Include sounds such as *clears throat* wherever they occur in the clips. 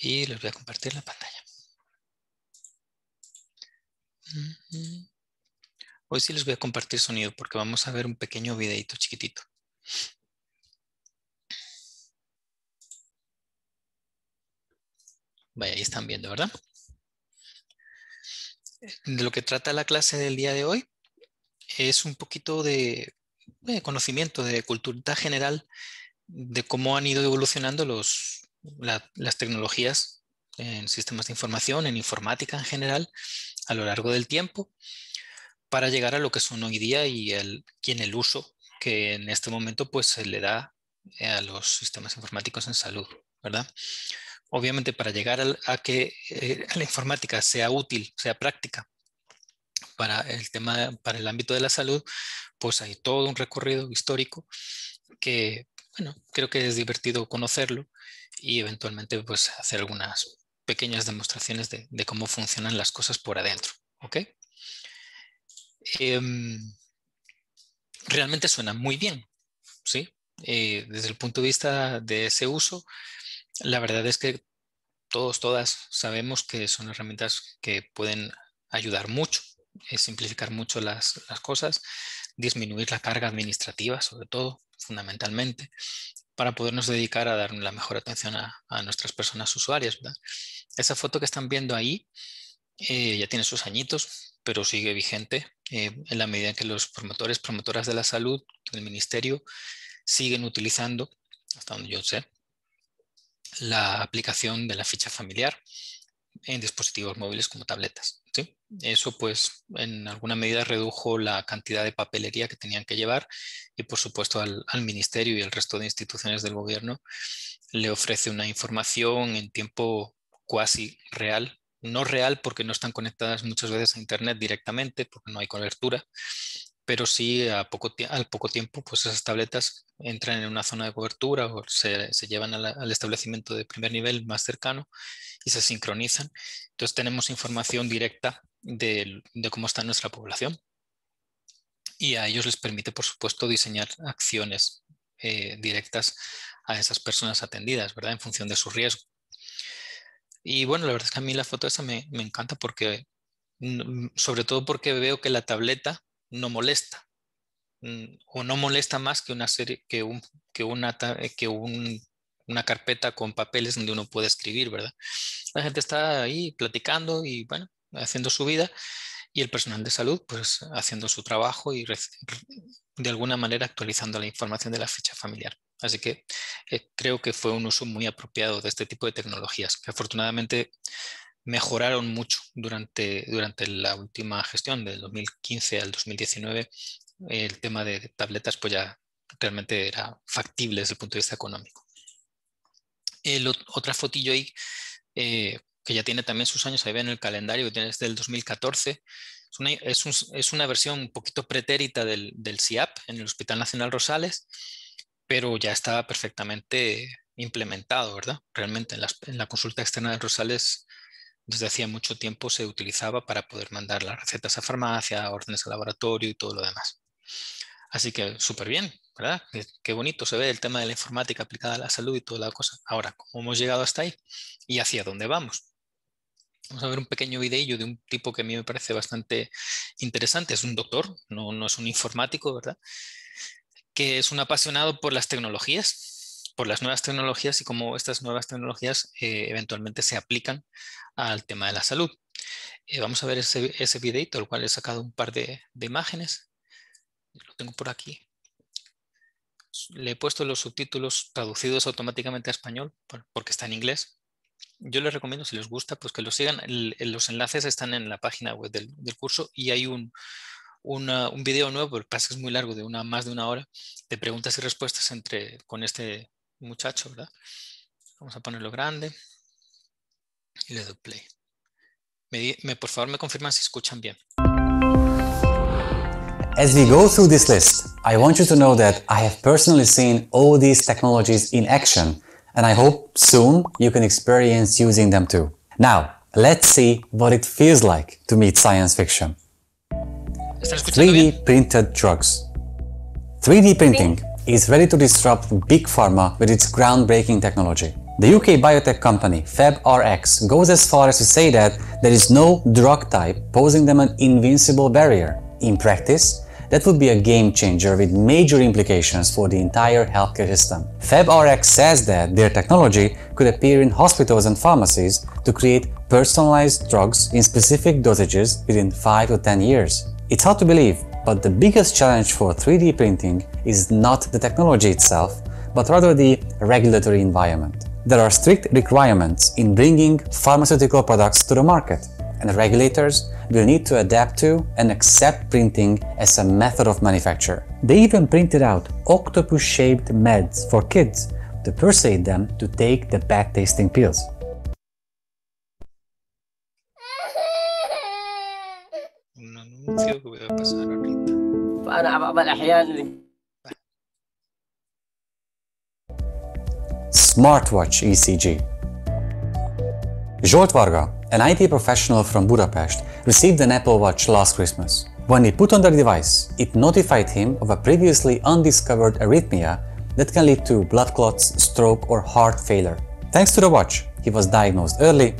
y les voy a compartir la pantalla. Hoy sí les voy a compartir sonido porque vamos a ver un pequeño videito chiquitito. Vaya, ahí están viendo, ¿verdad? De lo que trata la clase del día de hoy es un poquito de, de eh, conocimiento, de cultura general, de cómo han ido evolucionando los, las tecnologías en sistemas de información, en informática en general, a lo largo del tiempo, para llegar a lo que son hoy día y el, en el uso que en este momento pues, se le da eh, a los sistemas informáticos en salud, ¿verdad? Obviamente para llegar a que eh, la informática sea útil, sea práctica para el tema, para el ámbito de la salud, pues hay todo un recorrido histórico que bueno, creo que es divertido conocerlo y eventualmente pues hacer algunas pequeñas demostraciones de, cómo funcionan las cosas por adentro, ¿ok? Em, realmente suena muy bien, ¿sí? Eh, desde el punto de vista de ese uso, la verdad es que todos, todas sabemos que son herramientas que pueden ayudar mucho, eh, simplificar mucho las, cosas, disminuir la carga administrativa sobre todo, fundamentalmente, para podernos dedicar a dar la mejor atención a, nuestras personas usuarias. Esa foto que están viendo ahí eh, ya tiene sus añitos, pero sigue vigente eh, en la medida en que los promotores, promotoras de la salud, del ministerio, siguen utilizando, hasta donde yo sé, la aplicación de la ficha familiar en dispositivos móviles como tabletas. Eso pues en alguna medida redujo la cantidad de papelería que tenían que llevar y por supuesto al, al ministerio y al resto de instituciones del gobierno le ofrece una información en tiempo cuasi real no real porque no están conectadas muchas veces a Internet directamente, porque no hay cobertura, pero sí al poco tiempo pues esas tabletas entran en una zona de cobertura o se, llevan al establecimiento de primer nivel más cercano y se sincronizan. Entonces tenemos información directa de, cómo está nuestra población y a ellos les permite, por supuesto, diseñar acciones eh, directas a esas personas atendidas, ¿verdad? En función de su riesgo. Y bueno, la verdad es que a mí la foto esa me, me encanta porque, mm, sobre todo porque veo que la tableta no molesta mm, o no molesta más que una serie que un que una eh, que una carpeta con papeles donde uno puede escribir, ¿verdad? La gente está ahí platicando y bueno, haciendo su vida y el personal de salud pues haciendo su trabajo y de alguna manera actualizando la información de la ficha familiar. Así que eh, creo que fue un uso muy apropiado de este tipo de tecnologías, que afortunadamente mejoraron mucho durante, durante la última gestión del 2015 al 2019. El tema de tabletas pues ya realmente era factible desde el punto de vista económico. otra fotillo ahí, eh, que ya tiene también sus años, ahí ven el calendario que tiene desde el 2014, es una, versión un poquito pretérita del, del en el Hospital Nacional Rosales, pero ya estaba perfectamente implementado, ¿verdad? Realmente en, en la consulta externa de Rosales desde hacía mucho tiempo se utilizaba para poder mandar las recetas a farmacia, órdenes al laboratorio y todo lo demás. Así que súper bien, ¿verdad? Eh, qué bonito se ve el tema de la informática aplicada a la salud y toda la cosa. Ahora, ¿cómo hemos llegado hasta ahí y hacia dónde vamos? Vamos a ver un pequeño videillo de un tipo que a mí me parece bastante interesante. Es un doctor, no, no es un informático, ¿verdad? Que es un apasionado por las tecnologías, por las nuevas tecnologías y cómo estas nuevas tecnologías eh, eventualmente se aplican al tema de la salud. Eh, vamos a ver ese, ese videito, el cual he sacado un par de, imágenes. Lo tengo por aquí. Le he puesto los subtítulos traducidos automáticamente a español porque está en inglés. Yo les recomiendo, si les gusta, pues que lo sigan. los enlaces están en la página web del, curso y hay un, video nuevo, porque pasa es muy largo, de una, más de una hora, de preguntas y respuestas entre, con este muchacho, ¿verdad? Vamos a ponerlo grande y le doy play. Me, me, por favor, me confirman si escuchan bien. As we go through this list, I want you to know that I have personally seen all these technologies in action, and I hope soon you can experience using them too. Now, let's see what it feels like to meet science fiction. 3D printed drugs. 3D printing is ready to disrupt big pharma with its groundbreaking technology. The UK biotech company FabRx goes as far as to say that there is no drug type posing them an invincible barrier. In practice, that would be a game changer with major implications for the entire healthcare system. FabRx says that their technology could appear in hospitals and pharmacies to create personalized drugs in specific dosages within 5 to 10 years. It's hard to believe, but the biggest challenge for 3D printing is not the technology itself, but rather the regulatory environment. There are strict requirements in bringing pharmaceutical products to the market, and regulators will need to adapt to and accept printing as a method of manufacture. They even printed out octopus-shaped meds for kids to persuade them to take the bad-tasting pills. Un anuncio que voy a pasar فانا بعض الاحيان Smartwatch ECG. Zsolt Varga, an IT professional from Budapest, received an Apple Watch last Christmas. When he put on the device, it notified him of a previously undiscovered arrhythmia that can lead to blood clots, stroke or heart failure. Thanks to the watch, he was diagnosed early,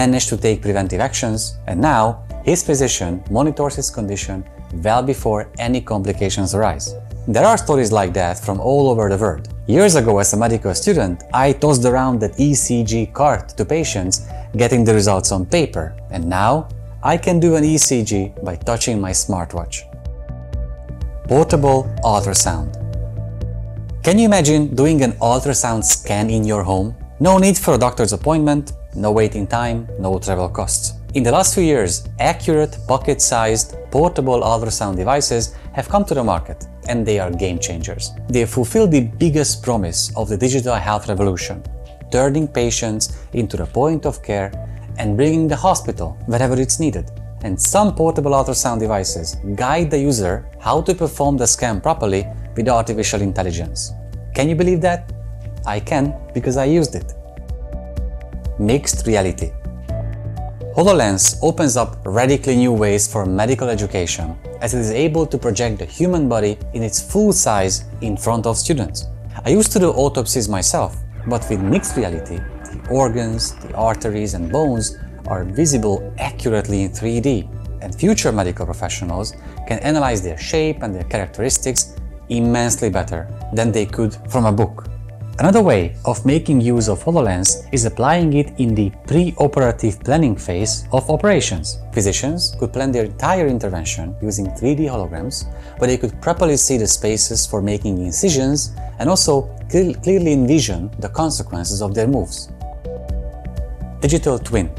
managed to take preventive actions, and now his physician monitors his condition well before any complications arise. There are stories like that from all over the world. Years ago as a medical student, I tossed around that ECG card to patients, getting the results on paper, and now I can do an ECG by touching my smartwatch. Portable ultrasound. Can you imagine doing an ultrasound scan in your home? No need for a doctor's appointment, no waiting time, no travel costs. In the last few years, accurate, pocket-sized, portable ultrasound devices have come to the market, and they are game changers. They fulfill the biggest promise of the digital health revolution, turning patients into the point of care and bringing the hospital wherever it's needed. And some portable ultrasound devices guide the user how to perform the scan properly with artificial intelligence. Can you believe that? I can, because I used it. Mixed reality. HoloLens opens up radically new ways for medical education, as it is able to project the human body in its full size in front of students. I used to do autopsies myself, but with mixed reality, the organs, the arteries and bones are visible accurately in 3D, and future medical professionals can analyze their shape and their characteristics immensely better than they could from a book. Another way of making use of HoloLens is applying it in the pre-operative planning phase of operations. Physicians could plan their entire intervention using 3D holograms, where they could properly see the spaces for making incisions and also cl clearly envision the consequences of their moves. Digital Twin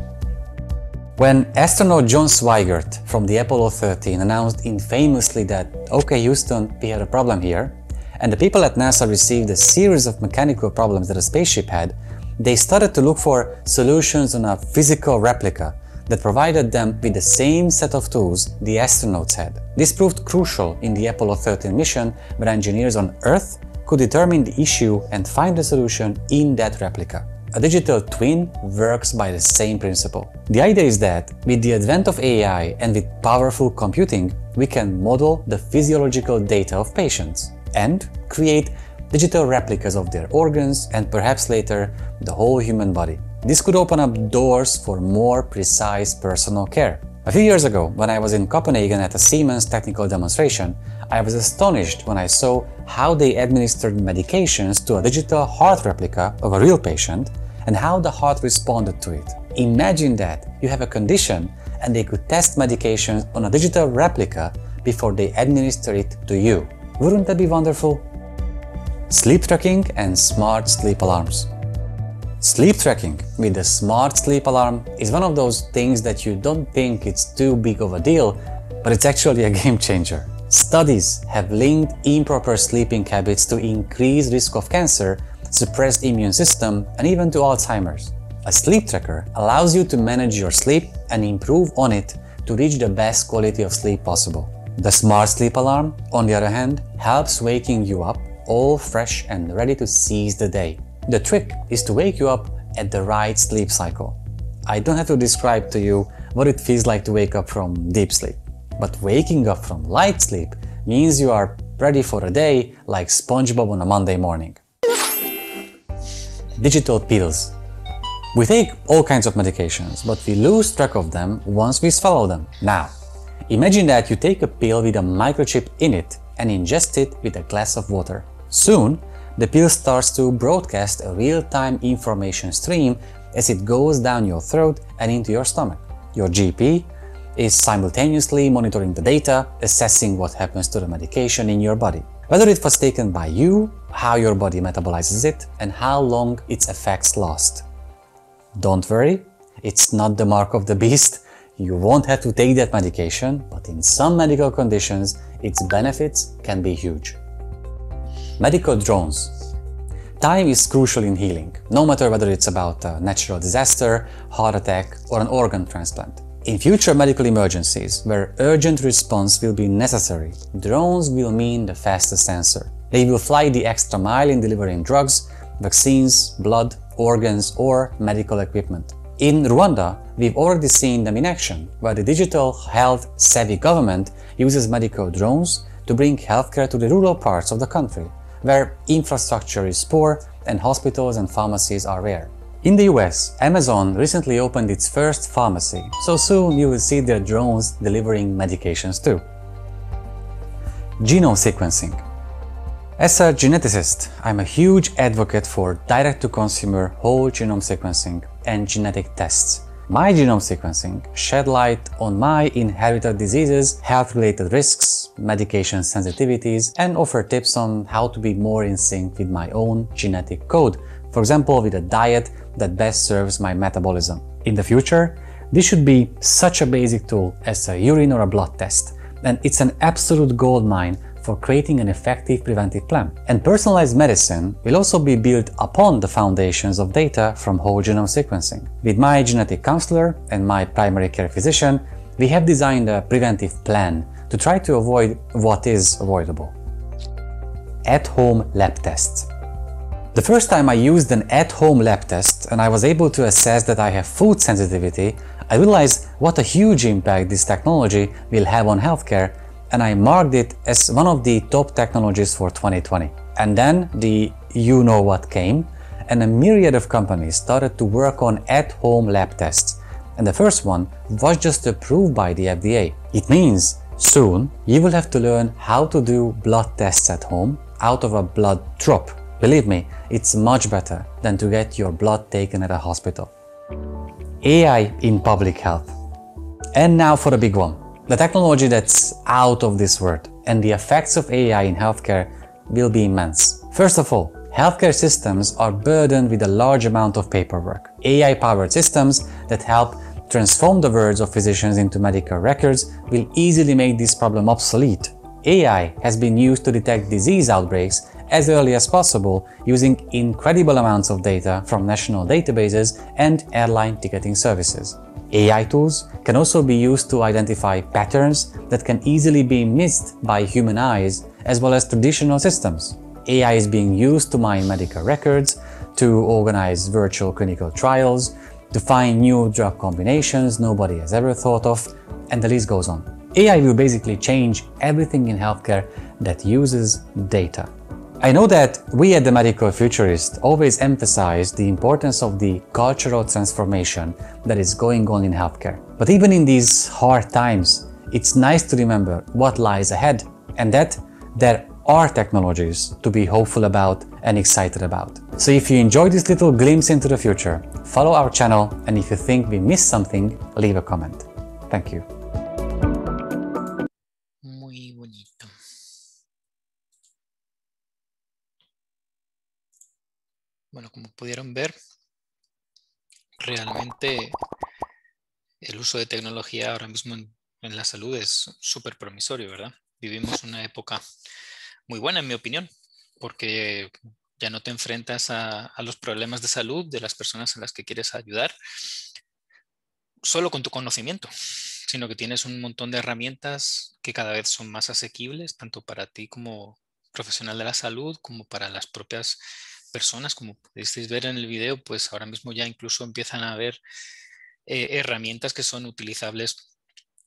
when astronaut John Swigert from the Apollo 13 announced infamously that OK Houston, we have a problem here, and the people at NASA received a series of mechanical problems that a spaceship had, they started to look for solutions on a physical replica that provided them with the same set of tools the astronauts had. This proved crucial in the Apollo 13 mission, where engineers on Earth could determine the issue and find a solution in that replica. A digital twin works by the same principle. The idea is that, with the advent of AI and with powerful computing, we can model the physiological data of patients and create digital replicas of their organs and perhaps later the whole human body. This could open up doors for more precise personal care. A few years ago, when I was in Copenhagen at a Siemens technical demonstration, I was astonished when I saw how they administered medications to a digital heart replica of a real patient and how the heart responded to it. Imagine that you have a condition and they could test medications on a digital replica before they administer it to you. Wouldn't that be wonderful? Sleep tracking and smart sleep alarms. Sleep tracking with a smart sleep alarm is one of those things that you don't think it's too big of a deal, but it's actually a *laughs* game changer. Studies have linked improper sleeping habits to increased risk of cancer, suppressed immune system, and even to Alzheimer's. A sleep tracker allows you to manage your sleep and improve on it to reach the best quality of sleep possible. The smart sleep alarm, on the other hand, helps waking you up all fresh and ready to seize the day. The trick is to wake you up at the right sleep cycle. I don't have to describe to you what it feels like to wake up from deep sleep. But waking up from light sleep means you are ready for a day like SpongeBob on a Monday morning. Digital pills. We take all kinds of medications, but we lose track of them once we swallow them. Now, Imagine that you take a pill with a microchip in it and ingest it with a glass of water. Soon, the pill starts to broadcast a real-time information stream as it goes down your throat and into your stomach. Your GP is simultaneously monitoring the data, assessing what happens to the medication in your body. Whether it was taken by you, how your body metabolizes it, and how long its effects last. Don't worry, it's not the mark of the beast you won't have to take that medication, but in some medical conditions, its benefits can be huge. Medical drones. Time is crucial in healing, no matter whether it's about a natural disaster, heart attack or an organ transplant. In future medical emergencies, where urgent response will be necessary, drones will mean the fastest answer. They will fly the extra mile in delivering drugs, vaccines, blood, organs or medical equipment. In Rwanda, we've already seen them in action, where the digital health-savvy government uses medical drones to bring healthcare to the rural parts of the country, where infrastructure is poor and hospitals and pharmacies are rare. In the US, Amazon recently opened its first pharmacy, so soon you will see their drones delivering medications too. Genome sequencing. As a geneticist, I'm a huge advocate for direct-to-consumer whole genome sequencing and genetic tests. My genome sequencing shed light on my inherited diseases, health-related risks, medication sensitivities, and offer tips on how to be more in sync with my own genetic code, for example with a diet that best serves my metabolism. In the future, this should be such a basic tool as a urine or a blood test, and it's an absolute goldmine for creating an effective preventive plan. And personalized medicine will also be built upon the foundations of data from whole genome sequencing. With my genetic counselor and my primary care physician, we have designed a preventive plan to try to avoid what is avoidable. At-home lab tests. The first time I used an at-home lab test and I was able to assess that I have food sensitivity, I realized what a huge impact this technology will have on healthcare and I marked it as one of the top technologies for 2020. And then the you know what came, and a myriad of companies started to work on at-home lab tests. And the first one was just approved by the FDA. It means soon you will have to learn how to do blood tests at home out of a blood drop. Believe me, it's much better than to get your blood taken at a hospital. AI in public health. And now for the big one. The technology that's out of this world and the effects of AI in healthcare will be immense. First of all, healthcare systems are burdened with a large amount of paperwork. AI-powered systems that help transform the words of physicians into medical records will easily make this problem obsolete. AI has been used to detect disease outbreaks as early as possible using incredible amounts of data from national databases and airline ticketing services. AI tools can also be used to identify patterns that can easily be missed by human eyes as well as traditional systems. AI is being used to mine medical records, to organize virtual clinical trials, to find new drug combinations nobody has ever thought of, and the list goes on. AI will basically change everything in healthcare that uses data. I know that we at the Medical Futurist always emphasize the importance of the cultural transformation that is going on in healthcare. But even in these hard times, it's nice to remember what lies ahead and that there are technologies to be hopeful about and excited about. So if you enjoyed this little glimpse into the future, follow our channel and if you think we missed something, leave a comment. Thank you. Bueno, como pudieron ver, realmente el uso de tecnología ahora mismo en, la salud es súper promisorio, ¿verdad? Vivimos una época muy buena, en mi opinión, porque ya no te enfrentas a, a, los problemas de salud de las personas a las que quieres ayudar solo con tu conocimiento, sino que tienes un montón de herramientas que cada vez son más asequibles, tanto para ti como profesional de la salud, como para las propias personas, como pudisteis ver en el video, pues ahora mismo ya incluso empiezan a haber eh, herramientas que son utilizables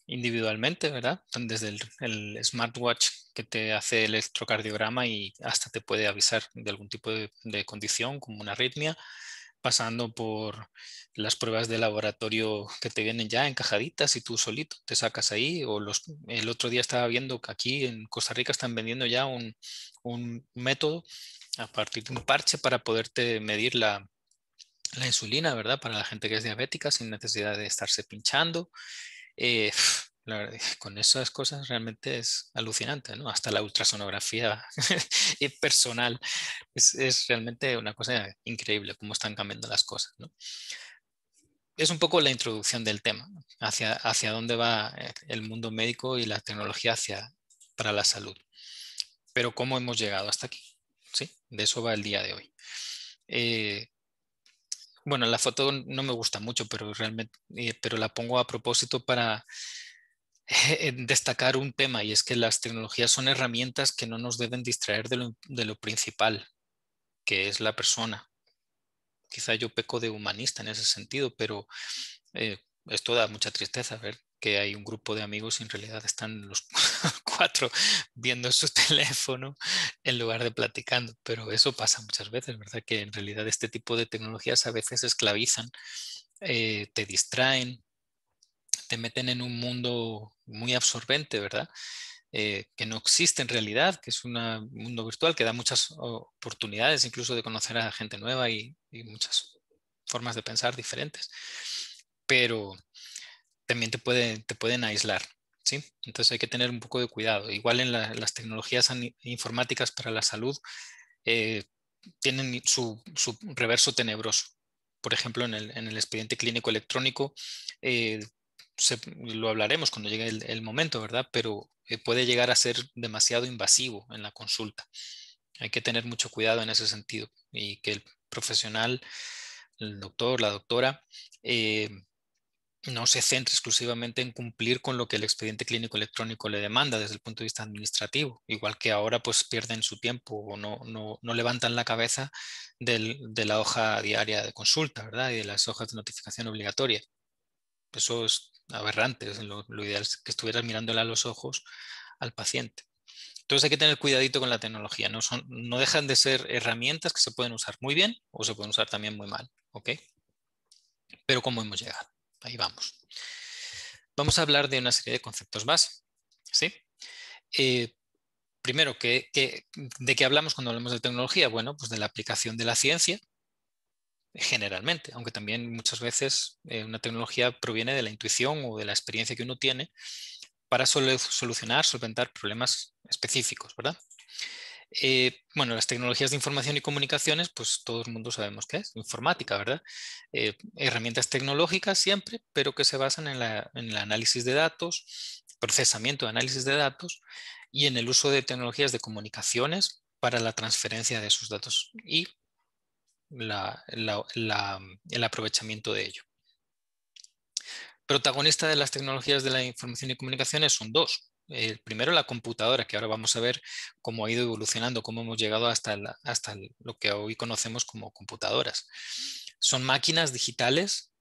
individualmente, ¿verdad? Desde el, smartwatch que te hace el electrocardiograma y hasta te puede avisar de algún tipo de, de condición como una arritmia, pasando por las pruebas de laboratorio que te vienen ya encajaditas y tú solito te sacas ahí. O los, el otro día estaba viendo que aquí en Costa Rica están vendiendo ya un, un método a partir de un parche para poderte medir la, insulina, ¿verdad? Para la gente que es diabética sin necesidad de estarse pinchando. Eh, la verdad, *laughs* con esas cosas realmente es alucinante, ¿no? Hasta la ultrasonografía *laughs* personal es, realmente una cosa increíble cómo están cambiando las cosas, ¿no? Es un poco la introducción del tema, hacia, hacia dónde va eh, el mundo médico y la tecnología hacia, para la salud. Pero cómo hemos llegado hasta aquí. De eso va el día de hoy. Eh, bueno, la foto no me gusta mucho, pero realmente, eh, pero la pongo a propósito para *laughs* destacar un tema y es que las tecnologías son herramientas que no nos deben distraer de lo, de lo principal, que es la persona. Quizá yo peco de humanista en ese sentido, pero eh, esto da mucha tristeza. A ver, que hay un grupo de amigos y en realidad están los *laughs* cuatro viendo su *laughs* teléfono en lugar de platicando. Pero eso pasa muchas veces, ¿verdad? Que en realidad este tipo de tecnologías a veces esclavizan, eh, te distraen, te meten en un mundo muy absorbente, ¿verdad? Eh, que no existe en realidad, que es un mundo virtual que da muchas oportunidades incluso de conocer a gente nueva y muchas formas de pensar diferentes. Pero también te, puede, te pueden aislar. ¿sí? Entonces hay que tener un poco de cuidado. Igual en las tecnologías informáticas para la salud eh, tienen su, reverso tenebroso. Por ejemplo, en el, en el expediente clínico electrónico eh, lo hablaremos cuando llegue el, momento, ¿verdad? Pero eh, puede llegar a ser demasiado invasivo en la consulta. Hay que tener mucho cuidado en ese sentido y que el profesional, el doctor, la doctora, no se centra exclusivamente en cumplir con lo que el expediente clínico electrónico le demanda desde el punto de vista administrativo, igual que ahora pues pierden su tiempo o no, no, levantan la cabeza de la hoja diaria de consulta, ¿verdad? Y de las hojas de notificación obligatoria. Eso es aberrante, lo, ideal es que estuvieras mirándole a los ojos al paciente. Entonces hay que tener cuidadito con la tecnología, no, Son, no dejan de ser herramientas que se pueden usar muy bien o se pueden usar también muy mal, ¿ok? Pero cómo hemos llegado ahí vamos. Vamos a hablar de una serie de conceptos más. ¿sí? Eh, primero, de qué hablamos cuando hablamos de tecnología? Bueno, pues de la aplicación de la ciencia, generalmente, aunque también muchas veces eh, una tecnología proviene de la intuición o de la experiencia que uno tiene para solucionar, solventar problemas específicos, ¿verdad? Eh, bueno, las tecnologías de información y comunicaciones, pues todo el mundo sabemos qué es, informática, ¿verdad? Eh, herramientas tecnológicas siempre, pero que se basan en, el análisis de datos, procesamiento de análisis de datos y en el uso de tecnologías de comunicaciones para la transferencia de esos datos y el aprovechamiento de ello. Protagonista de las tecnologías de la información y comunicaciones son dos. Eh, primero la computadora, que ahora vamos a ver cómo ha ido evolucionando, cómo hemos llegado hasta, hasta lo que hoy conocemos como computadoras. Son máquinas digitales,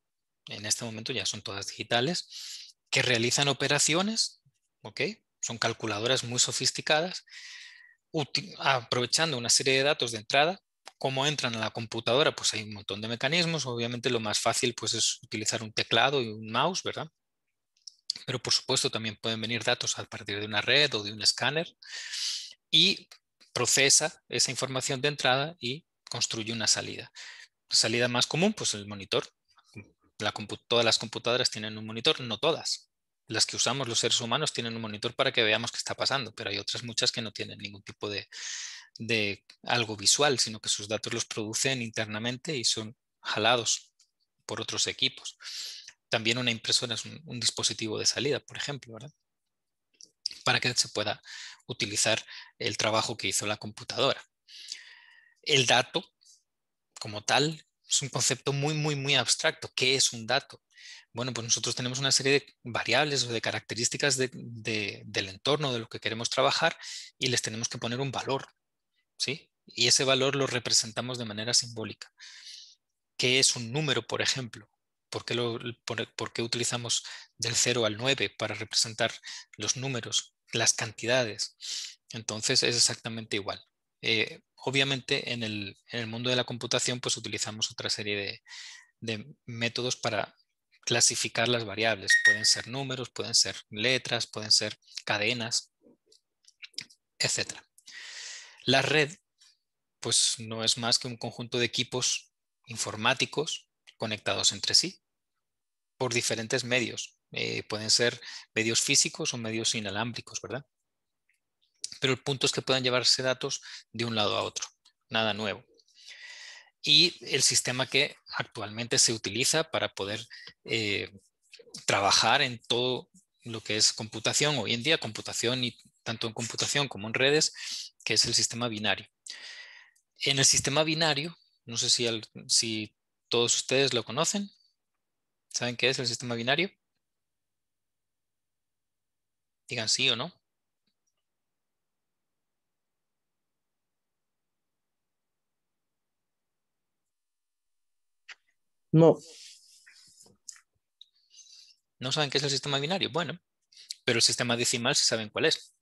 en este momento ya son todas digitales, que realizan operaciones, ¿ok? Son calculadoras muy sofisticadas, aprovechando una serie de datos de entrada. ¿Cómo entran a la computadora? Pues hay un montón de mecanismos. Obviamente lo más fácil pues, es utilizar un teclado y un mouse, ¿verdad? pero por supuesto también pueden venir datos a partir de una red o de un escáner y procesa esa información de entrada y construye una salida. La salida más común, pues el monitor. todas las computadoras tienen un monitor, no todas. Las que usamos los seres humanos tienen un monitor para que veamos qué está pasando, pero hay otras muchas que no tienen ningún tipo de, de algo visual, sino que sus datos los producen internamente y son jalados por otros equipos también una impresora es un, dispositivo de salida, por ejemplo, para que se pueda utilizar el trabajo que hizo la computadora. El dato, como tal, es un concepto muy, muy, muy abstracto. ¿Qué es un dato? Bueno, pues nosotros tenemos una serie de variables o de características del entorno, de lo que queremos trabajar, y les tenemos que poner un valor. ¿sí? Y ese valor lo representamos de manera simbólica. ¿Qué es un número, por ejemplo? ¿Por qué, utilizamos del 0 al 9 para representar los números, las cantidades? Entonces es exactamente igual. Eh, obviamente en el, mundo de la computación pues utilizamos otra serie de, de métodos para clasificar las variables. Pueden ser números, pueden ser letras, pueden ser cadenas, etc. La red pues no es más que un conjunto de equipos informáticos conectados entre sí por diferentes medios. Eh, pueden ser medios físicos o medios inalámbricos, ¿verdad? Pero el punto es que puedan llevarse datos de un lado a otro, nada nuevo. Y el sistema que actualmente se utiliza para poder eh, trabajar en todo lo que es computación, hoy en día computación y tanto en computación como en redes, que es el sistema binario. En el sistema binario, no sé si, si todos ustedes lo conocen. ¿Saben qué es el sistema binario? Digan sí o no. No. ¿No saben qué es el sistema binario? Bueno, pero el sistema decimal sí saben cuál es.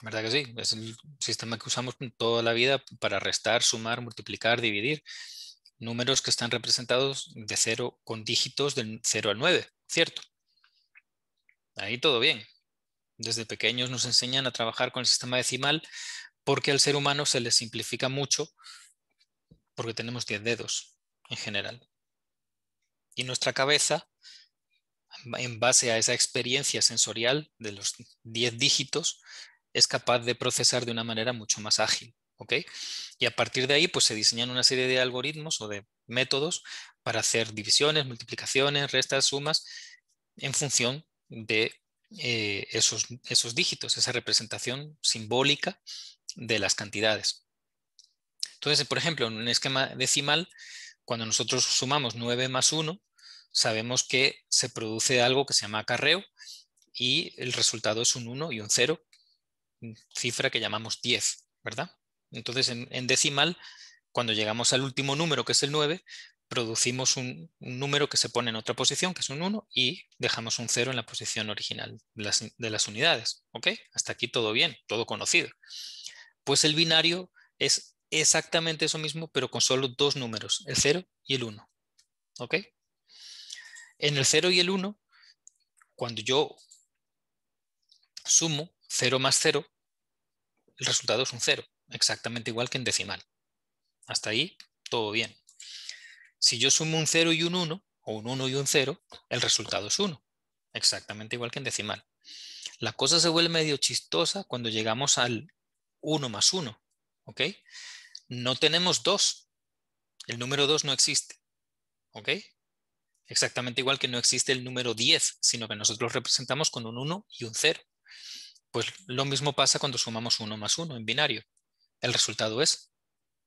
¿Verdad que sí? Es el sistema que usamos toda la vida para restar, sumar, multiplicar, dividir. Números que están representados de cero con dígitos del 0 al 9, ¿cierto? Ahí todo bien. Desde pequeños nos enseñan a trabajar con el sistema decimal porque al ser humano se le simplifica mucho porque tenemos 10 dedos en general. Y nuestra cabeza, en base a esa experiencia sensorial de los 10 dígitos, es capaz de procesar de una manera mucho más ágil. Y a partir de ahí pues, se diseñan una serie de algoritmos o de métodos para hacer divisiones, multiplicaciones, restas, sumas, en función de eh, esos, esos dígitos, esa representación simbólica de las cantidades. Entonces, por ejemplo, en un esquema decimal, cuando nosotros sumamos 9 más 1, sabemos que se produce algo que se llama acarreo y el resultado es un 1 y un 0, cifra que llamamos 10, ¿verdad? Entonces, en, decimal, cuando llegamos al último número, que es el 9, producimos un, número que se pone en otra posición, que es un 1, y dejamos un 0 en la posición original de las, de las unidades. ¿Ok? Hasta aquí todo bien, todo conocido. Pues el binario es exactamente eso mismo, pero con solo dos números, el 0 y el 1. ¿Ok? En el 0 y el 1, cuando yo sumo, 0 más 0, el resultado es un 0, exactamente igual que en decimal. Hasta ahí, todo bien. Si yo sumo un 0 y un 1, o un 1 y un 0, el resultado es 1, exactamente igual que en decimal. La cosa se vuelve medio chistosa cuando llegamos al 1 más 1, ¿ok? No tenemos 2, el número 2 no existe, ¿ok? Exactamente igual que no existe el número 10, sino que nosotros representamos con un 1 y un 0. Pues lo mismo pasa cuando sumamos 1 más 1 en binario. El resultado es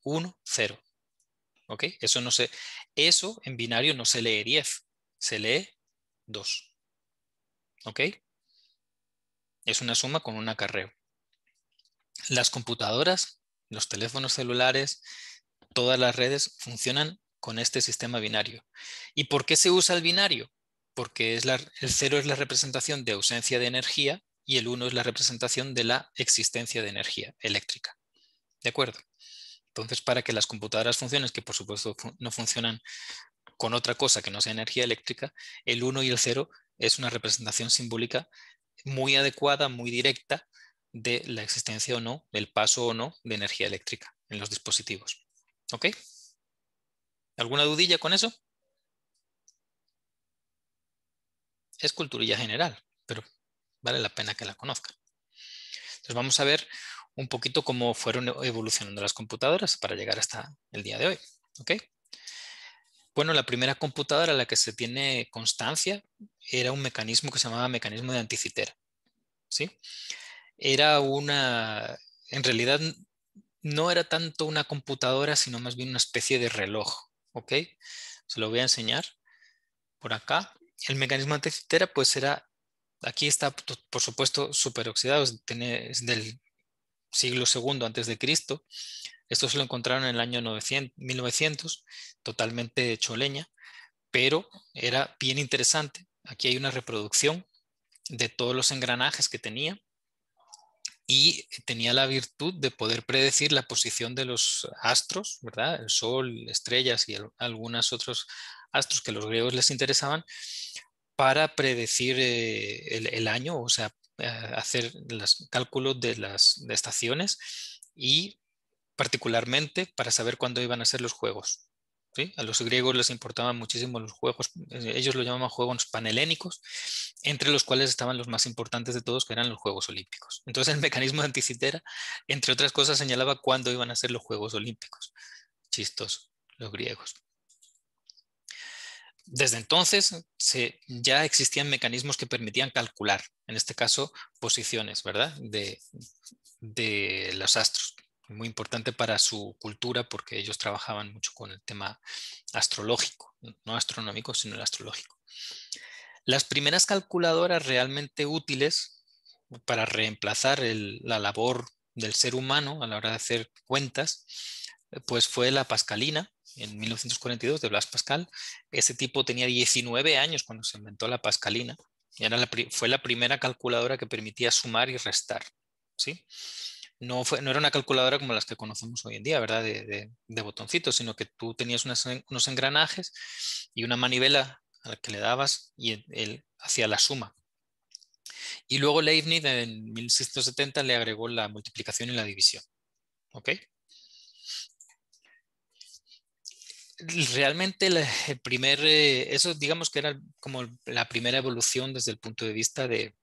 1, 0. ¿Ok? Eso, no se, eso en binario no se lee 10, se lee 2. ¿Ok? Es una suma con un acarreo. Las computadoras, los teléfonos celulares, todas las redes funcionan con este sistema binario. ¿Y por qué se usa el binario? Porque es el cero es la representación de ausencia de energía y el 1 es la representación de la existencia de energía eléctrica. ¿De acuerdo? Entonces, para que las computadoras funcionen, que por supuesto no funcionan con otra cosa que no sea energía eléctrica, el 1 y el 0 es una representación simbólica muy adecuada, muy directa de la existencia o no, del paso o no de energía eléctrica en los dispositivos. ¿Ok? ¿Alguna dudilla con eso? Es culturilla general, pero vale la pena que la conozcan. Entonces vamos a ver un poquito cómo fueron evolucionando las computadoras para llegar hasta el día de hoy. Bueno, la primera computadora a la que se tiene constancia era un mecanismo que se llamaba mecanismo de anticitera. ¿sí? Era una, en realidad no era tanto una computadora, sino más bien una especie de reloj. Se lo voy a enseñar por acá. El mecanismo anticitera pues era Aquí está, pues, por supuesto, superoxidado, es del siglo II antes de Cristo. Esto se lo encontraron en el año 900, 1900, totalmente de pero era bien interesante. Aquí hay una reproducción de todos los engranajes que tenía y tenía la virtud de poder predecir la posición de los astros, ¿verdad? El sol, estrellas y algunos otros astros que a los griegos les interesaban para predecir eh, el, año, o sea, hacer los cálculos de las estaciones y particularmente para saber cuándo iban a ser los juegos. A los griegos les importaban muchísimo los juegos, eh, ellos lo llamaban juegos panhelénicos, entre los cuales estaban los más importantes de todos, que eran los Juegos Olímpicos. Entonces el mecanismo de Anticitera, entre otras cosas, señalaba cuándo iban a ser los Juegos Olímpicos. Chistos, los griegos desde entonces ya existían mecanismos que permitían calcular, en este caso, posiciones ¿verdad? De, los astros. Muy importante para su cultura porque ellos trabajaban mucho con el tema astrológico, no astronómico, sino el astrológico. Las primeras calculadoras realmente útiles para reemplazar la labor del ser humano a la hora de hacer cuentas, pues fue la pascalina, en 1942 de Blas Pascal. Ese tipo tenía 19 años cuando se inventó la pascalina y era la, fue la primera calculadora que permitía sumar y restar. ¿sí? No, fue, no era una calculadora como las que conocemos hoy en día, ¿verdad? De, botoncitos, sino que tú tenías unos engranajes y una manivela a la que le dabas y él hacía la suma. Y luego Leibniz en 1670 le agregó la multiplicación y la división. ¿Okay? realmente el, primer, eh, eso digamos que era como la primera evolución desde el punto de vista de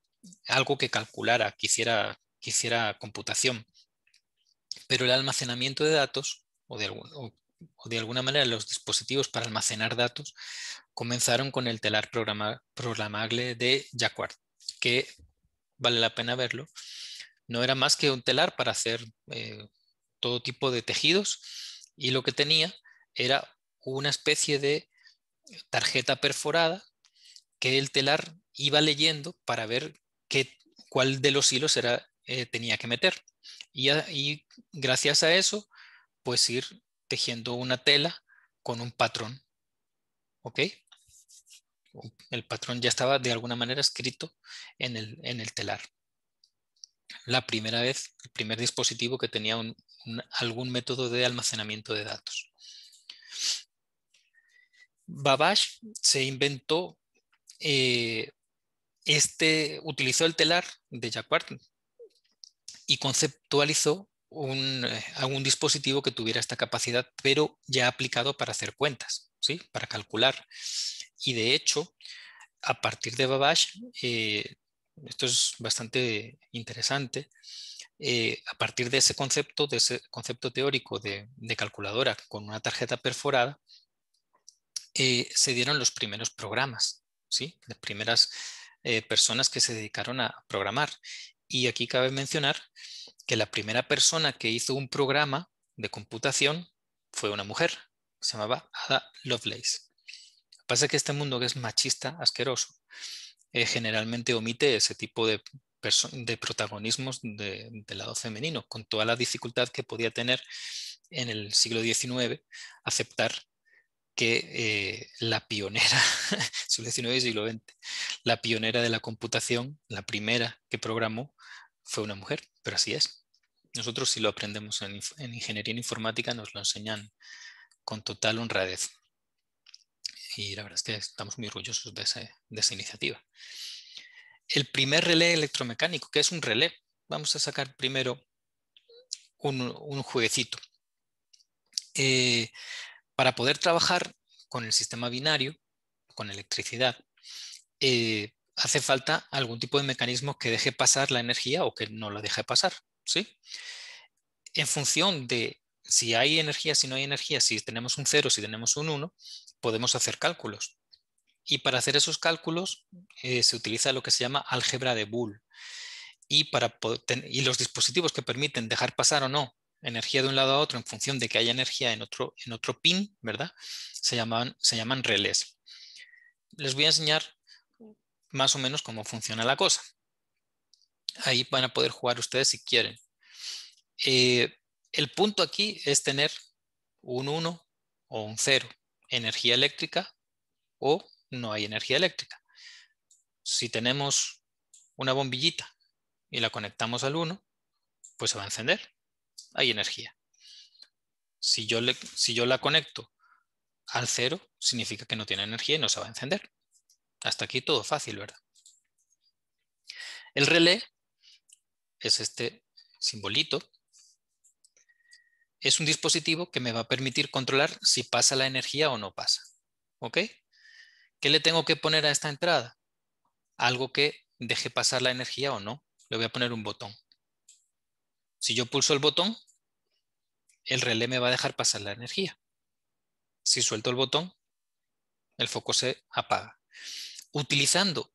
algo que calculara, que hiciera, computación. Pero el almacenamiento de datos o de, o, de alguna manera los dispositivos para almacenar datos comenzaron con el telar programable de Jacquard, que vale la pena verlo. No era más que un telar para hacer eh, todo tipo de tejidos y lo que tenía era una especie de tarjeta perforada que el telar iba leyendo para ver qué, cuál de los hilos era, eh, tenía que meter. Y, gracias a eso, pues ir tejiendo una tela con un patrón. ¿Ok? El patrón ya estaba de alguna manera escrito en el, telar. La primera vez, el primer dispositivo que tenía algún método de almacenamiento de datos. Babbage se inventó eh, este, utilizó el telar de Jacquard y conceptualizó un, eh, dispositivo que tuviera esta capacidad, pero ya aplicado para hacer cuentas, ¿sí? para calcular. Y de hecho, a partir de Babbage, eh, esto es bastante interesante, a partir de ese concepto, de ese concepto teórico de calculadora con una tarjeta perforada, eh, se dieron los primeros programas, ¿sí? las primeras eh, personas que se dedicaron a programar. Y aquí cabe mencionar que la primera persona que hizo un programa de computación fue una mujer, se llamaba Ada Lovelace. Lo que pasa es que este mundo que es machista, asqueroso, eh, generalmente omite ese tipo de, protagonismos del lado femenino, con toda la dificultad que podía tener en el siglo XIX aceptar que eh, la pionera, *laughs* siglo XIX y siglo XX, la pionera de la computación, la primera que programó, fue una mujer, pero así es. Nosotros si lo aprendemos en, ingeniería informática nos lo enseñan con total honradez. Y la verdad es que estamos muy orgullosos de, esa iniciativa. El primer relé electromecánico, que es un relé, vamos a sacar primero un, un jueguecito. Eh, para poder trabajar con el sistema binario, con electricidad, eh, hace falta algún tipo de mecanismo que deje pasar la energía o que no la deje pasar. ¿sí? En función de si hay energía, si no hay energía, si tenemos un cero, si tenemos un 1, podemos hacer cálculos. Y para hacer esos cálculos eh, se utiliza lo que se llama álgebra de Boole. Y, para, y los dispositivos que permiten dejar pasar o no energía de un lado a otro en función de que haya energía en otro, en otro pin, ¿verdad? Se llaman, se relés. Les voy a enseñar más o menos cómo funciona la cosa. Ahí van a poder jugar ustedes si quieren. Eh, el punto aquí es tener un 1 o un 0, energía eléctrica o no hay energía eléctrica. Si tenemos una bombillita y la conectamos al 1, pues se va a encender hay energía. Si yo, le, si yo la conecto al cero, significa que no tiene energía y no se va a encender. Hasta aquí todo fácil, ¿verdad? El relé es este simbolito. Es un dispositivo que me va a permitir controlar si pasa la energía o no pasa. ¿Ok? ¿Qué le tengo que poner a esta entrada? Algo que deje pasar la energía o no. Le voy a poner un botón. Si yo pulso el botón, el relé me va a dejar pasar la energía. Si suelto el botón, el foco se apaga. Utilizando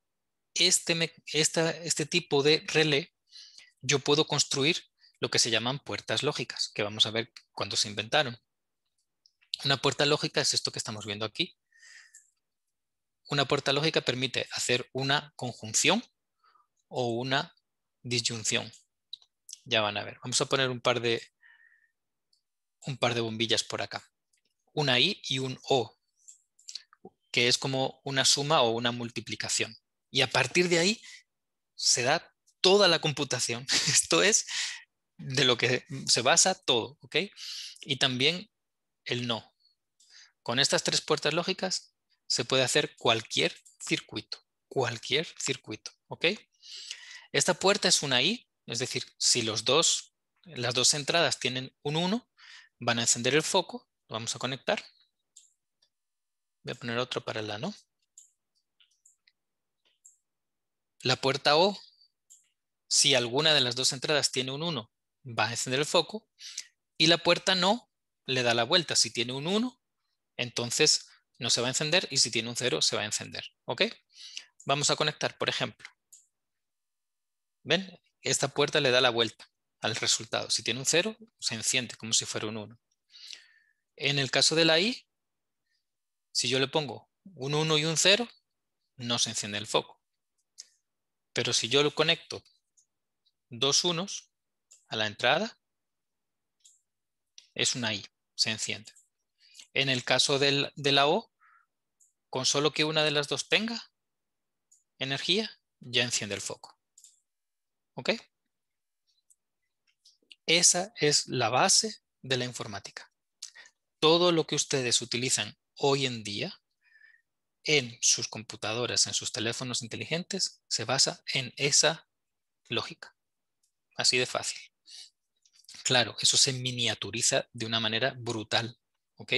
este, este tipo de relé, yo puedo construir lo que se llaman puertas lógicas, que vamos a ver cuándo se inventaron. Una puerta lógica es esto que estamos viendo aquí. Una puerta lógica permite hacer una conjunción o una disyunción ya van a ver. Vamos a poner un par de, un par de bombillas por acá. Una I y un O, que es como una suma o una multiplicación. Y a partir de ahí se da toda la computación. *laughs* Esto es de lo que se basa todo, Y también el no. Con estas tres puertas lógicas se puede hacer cualquier circuito, cualquier circuito, Esta puerta es una I es decir, si los dos, las dos entradas tienen un 1, van a encender el foco, lo vamos a conectar. Voy a poner otro para la no. La puerta O, si alguna de las dos entradas tiene un 1, va a encender el foco. Y la puerta no le da la vuelta. Si tiene un 1, entonces no se va a encender y si tiene un 0 se va a encender. ¿Ok? Vamos a conectar, por ejemplo. ¿Ven? esta puerta le da la vuelta al resultado. Si tiene un 0, se enciende como si fuera un 1. En el caso de la I, si yo le pongo un 1 y un 0, no se enciende el foco. Pero si yo lo conecto dos unos a la entrada, es una I, se enciende. En el caso de la O, con solo que una de las dos tenga energía, ya enciende el foco. ¿Ok? Esa es la base de la informática. Todo lo que ustedes utilizan hoy en día en sus computadoras, en sus teléfonos inteligentes, se basa en esa lógica. Así de fácil. Claro, eso se miniaturiza de una manera brutal, ¿ok?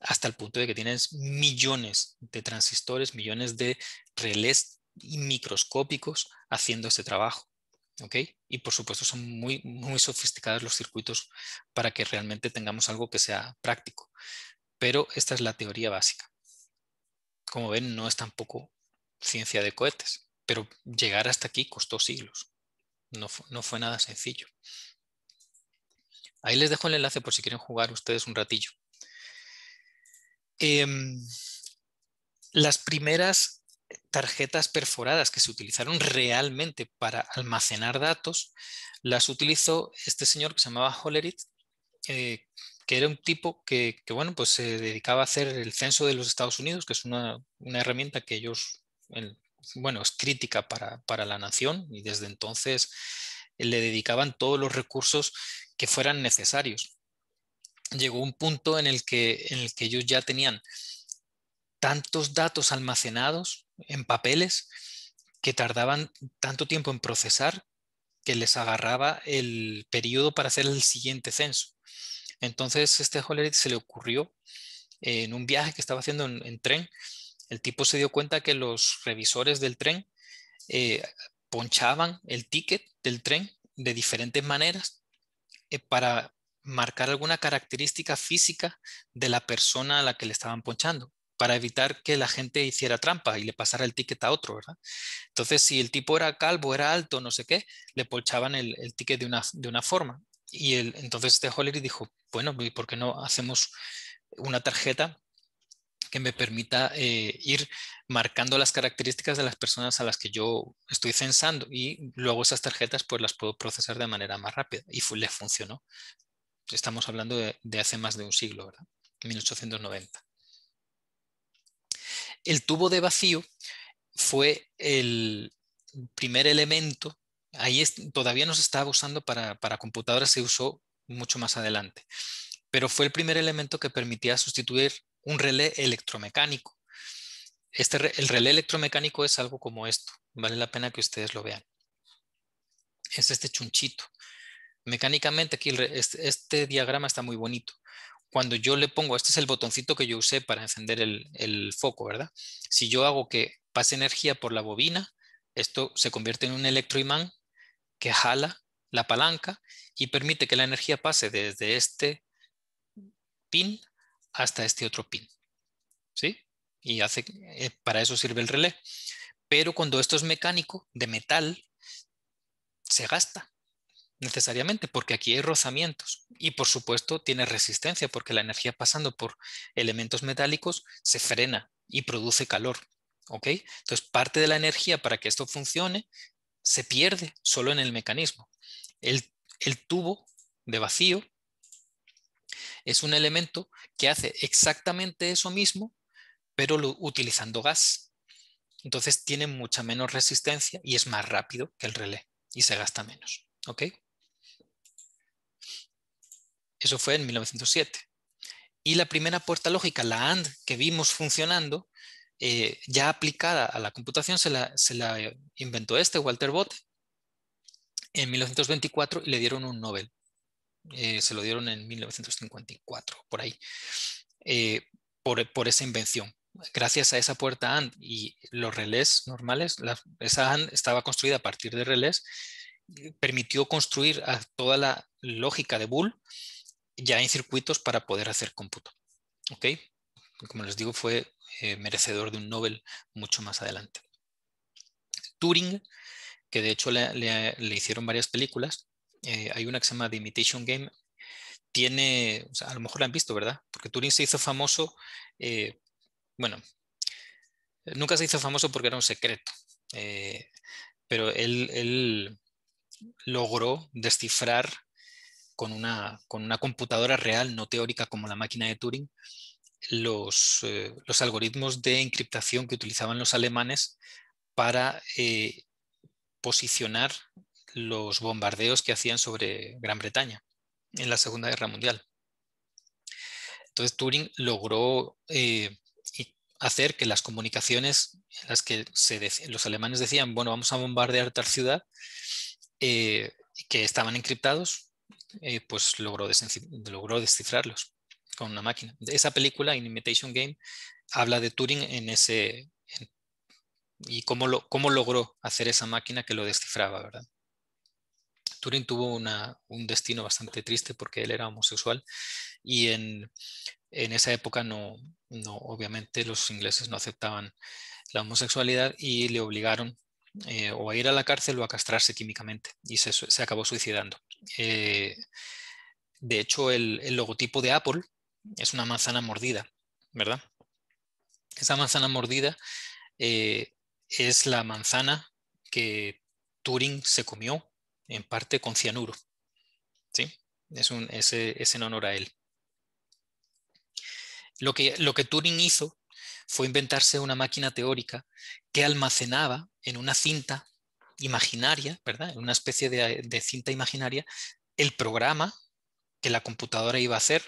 Hasta el punto de que tienes millones de transistores, millones de relés microscópicos haciendo ese trabajo. Y por supuesto son muy, muy sofisticados los circuitos para que realmente tengamos algo que sea práctico. Pero esta es la teoría básica. Como ven, no es tampoco ciencia de cohetes, pero llegar hasta aquí costó siglos. No, fue, nada sencillo. Ahí les dejo el enlace por si quieren jugar ustedes un ratillo. Em, las primeras tarjetas perforadas que se utilizaron realmente para almacenar datos, las utilizó este señor que se llamaba Hollerith, eh, que era un tipo que, bueno, pues se dedicaba a hacer el censo de los Estados Unidos, que es una, herramienta que ellos, bueno, es crítica para, para la nación y desde entonces le dedicaban todos los recursos que fueran necesarios. Llegó un punto en el que, en el que ellos ya tenían tantos datos almacenados en papeles que tardaban tanto tiempo en procesar que les agarraba el periodo para hacer el siguiente censo. Entonces, este Hollerith se le ocurrió en un viaje que estaba haciendo en, tren. El tipo se dio cuenta que los revisores del tren eh, ponchaban el ticket del tren de diferentes maneras eh, para marcar alguna característica física de la persona a la que le estaban ponchando para evitar que la gente hiciera trampa y le pasara el ticket a otro, ¿verdad? Entonces, si el tipo era calvo, era alto, no sé qué, le polchaban el, ticket de una, de una forma. Y el, entonces este Hollery dijo, bueno, por qué no hacemos una tarjeta que me permita eh, ir marcando las características de las personas a las que yo estoy censando? Y luego esas tarjetas pues las puedo procesar de manera más rápida. Y fue, le funcionó. Estamos hablando de, de hace más de un siglo, ¿verdad? 1890. El tubo de vacío fue el primer elemento, ahí todavía no se estaba usando para, computadoras, se usó mucho más adelante, pero fue el primer elemento que permitía sustituir un relé electromecánico. Este, el relé electromecánico es algo como esto, vale la pena que ustedes lo vean. Es este chunchito. Mecánicamente aquí este, este diagrama está muy bonito cuando yo le pongo, este es el botoncito que yo usé para encender el, foco, ¿verdad? Si yo hago que pase energía por la bobina, esto se convierte en un electroimán que jala la palanca y permite que la energía pase desde este pin hasta este otro pin. ¿Sí? Y hace, eh, para eso sirve el relé. Pero cuando esto es mecánico, de metal, se gasta necesariamente, porque aquí hay rozamientos y por supuesto tiene resistencia, porque la energía pasando por elementos metálicos se frena y produce calor. ¿ok? Entonces, parte de la energía para que esto funcione se pierde solo en el mecanismo. El, el tubo de vacío es un elemento que hace exactamente eso mismo, pero lo, utilizando gas. Entonces tiene mucha menos resistencia y es más rápido que el relé y se gasta menos. ¿Ok? Eso fue en 1907. Y la primera puerta lógica, la AND, que vimos funcionando, eh, ya aplicada a la computación, se la, inventó este, Walter Bott, en 1924 y le dieron un Nobel. Eh, se lo dieron en 1954, por ahí, eh, por, esa invención. Gracias a esa puerta AND y los relés normales, esa AND estaba construida a partir de relés, permitió construir toda la lógica de Bull ya en circuitos para poder hacer cómputo. ¿Ok? Como les digo, fue eh, merecedor de un Nobel mucho más adelante. Turing, que de hecho le, hicieron varias películas. Eh, hay una que se llama The Imitation Game. Tiene, a lo mejor la han visto, ¿verdad? Porque Turing se hizo famoso, eh, bueno, nunca se hizo famoso porque era un secreto, pero él logró descifrar con una, con una computadora real, no teórica como la máquina de Turing, los, eh, algoritmos de encriptación que utilizaban los alemanes para eh, posicionar los bombardeos que hacían sobre Gran Bretaña en la Segunda Guerra Mundial. Entonces Turing logró eh, hacer que las comunicaciones en las que los alemanes decían, bueno, vamos a bombardear tal ciudad, que estaban encriptados, eh, pues logró, logró descifrarlos con una máquina. Esa película, In Imitation Game, habla de Turing en ese... y cómo, logró hacer esa máquina que lo descifraba, ¿verdad? Turing tuvo un destino bastante triste porque él era homosexual y en, esa época no, obviamente los ingleses no aceptaban la homosexualidad y le obligaron eh, o a ir a la cárcel o a castrarse químicamente y se acabó suicidando. Eh, de hecho, el, logotipo de Apple es una manzana mordida, ¿verdad? Esa manzana mordida eh, es la manzana que Turing se comió en parte con cianuro. ¿sí? Es, en honor a él. Lo que, lo que Turing hizo fue inventarse una máquina teórica que almacenaba en una cinta imaginaria, ¿verdad? En una especie de, cinta imaginaria, el programa que la computadora iba a hacer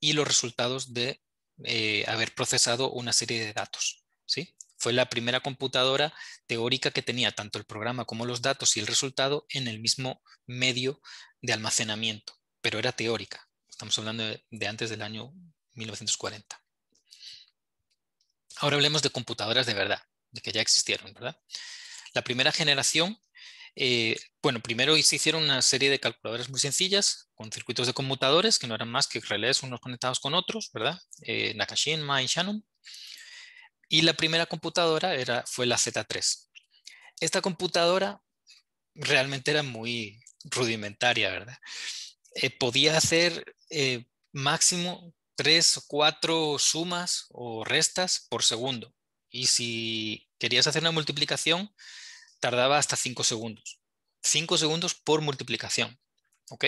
y los resultados de eh, haber procesado una serie de datos. ¿sí? Fue la primera computadora teórica que tenía tanto el programa como los datos y el resultado en el mismo medio de almacenamiento, pero era teórica. Estamos hablando de antes del año 1940. Ahora hablemos de computadoras de verdad, de que ya existieron, ¿verdad? La primera generación, eh, bueno, primero se hicieron una serie de calculadoras muy sencillas con circuitos de conmutadores que no eran más que relés unos conectados con otros, ¿verdad? Eh, Nakashima y Shannon. Y la primera computadora era, fue la Z3. Esta computadora realmente era muy rudimentaria, ¿verdad? Eh, podía hacer eh, máximo tres o cuatro sumas o restas por segundo. Y si querías hacer una multiplicación, tardaba hasta 5 segundos. 5 segundos por multiplicación. ¿Ok?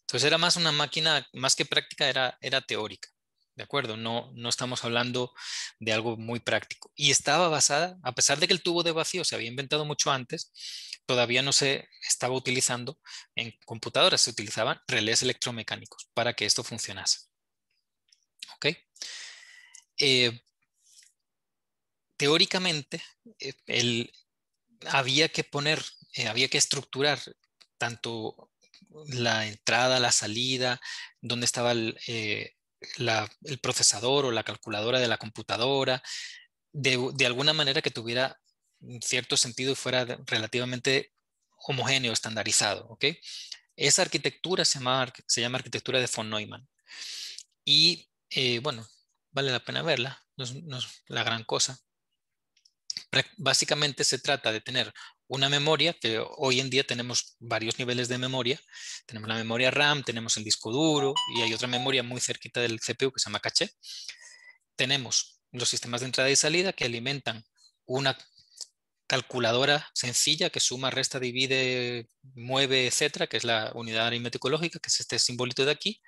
Entonces era más una máquina, más que práctica, era, era teórica. ¿De acuerdo? No, no estamos hablando de algo muy práctico. Y estaba basada, a pesar de que el tubo de vacío se había inventado mucho antes, todavía no se estaba utilizando en computadoras, se utilizaban relés electromecánicos para que esto funcionase. ¿Ok? Eh, teóricamente, eh, el, había que poner, eh, había que estructurar tanto la entrada, la salida, dónde estaba el, eh, procesador o la calculadora de la computadora, de, alguna manera que tuviera cierto sentido y fuera relativamente homogéneo, estandarizado. Esa arquitectura se llama, se llama arquitectura de von Neumann. Y eh, bueno, vale la pena verla, no es la gran cosa. Básicamente se trata de tener una memoria, que hoy en día tenemos varios niveles de memoria. Tenemos la memoria RAM, tenemos el disco duro y hay otra memoria muy cerquita del CPU que se llama caché. Tenemos los sistemas de entrada y salida que alimentan una calculadora sencilla que suma, resta, divide, mueve, etcétera, que es la unidad aritmético-lógica, que es este simbolito de aquí,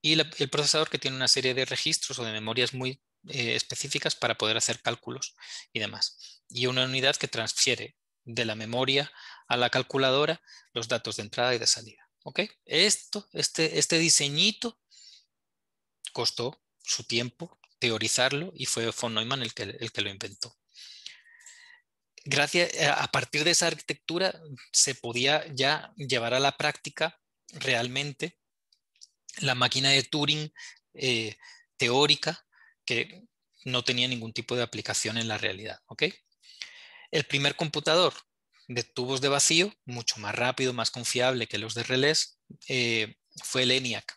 y el procesador que tiene una serie de registros o de memorias muy eh, específicas para poder hacer cálculos y demás. Y una unidad que transfiere de la memoria a la calculadora los datos de entrada y de salida. ¿Ok? Esto, este, este diseñito costó su tiempo teorizarlo y fue von Neumann el que, el que lo inventó. Gracias, eh, a partir de esa arquitectura se podía ya llevar a la práctica realmente la máquina de Turing eh, teórica que no tenía ningún tipo de aplicación en la realidad. ¿ok? El primer computador de tubos de vacío, mucho más rápido, más confiable que los de relés, eh, fue el ENIAC.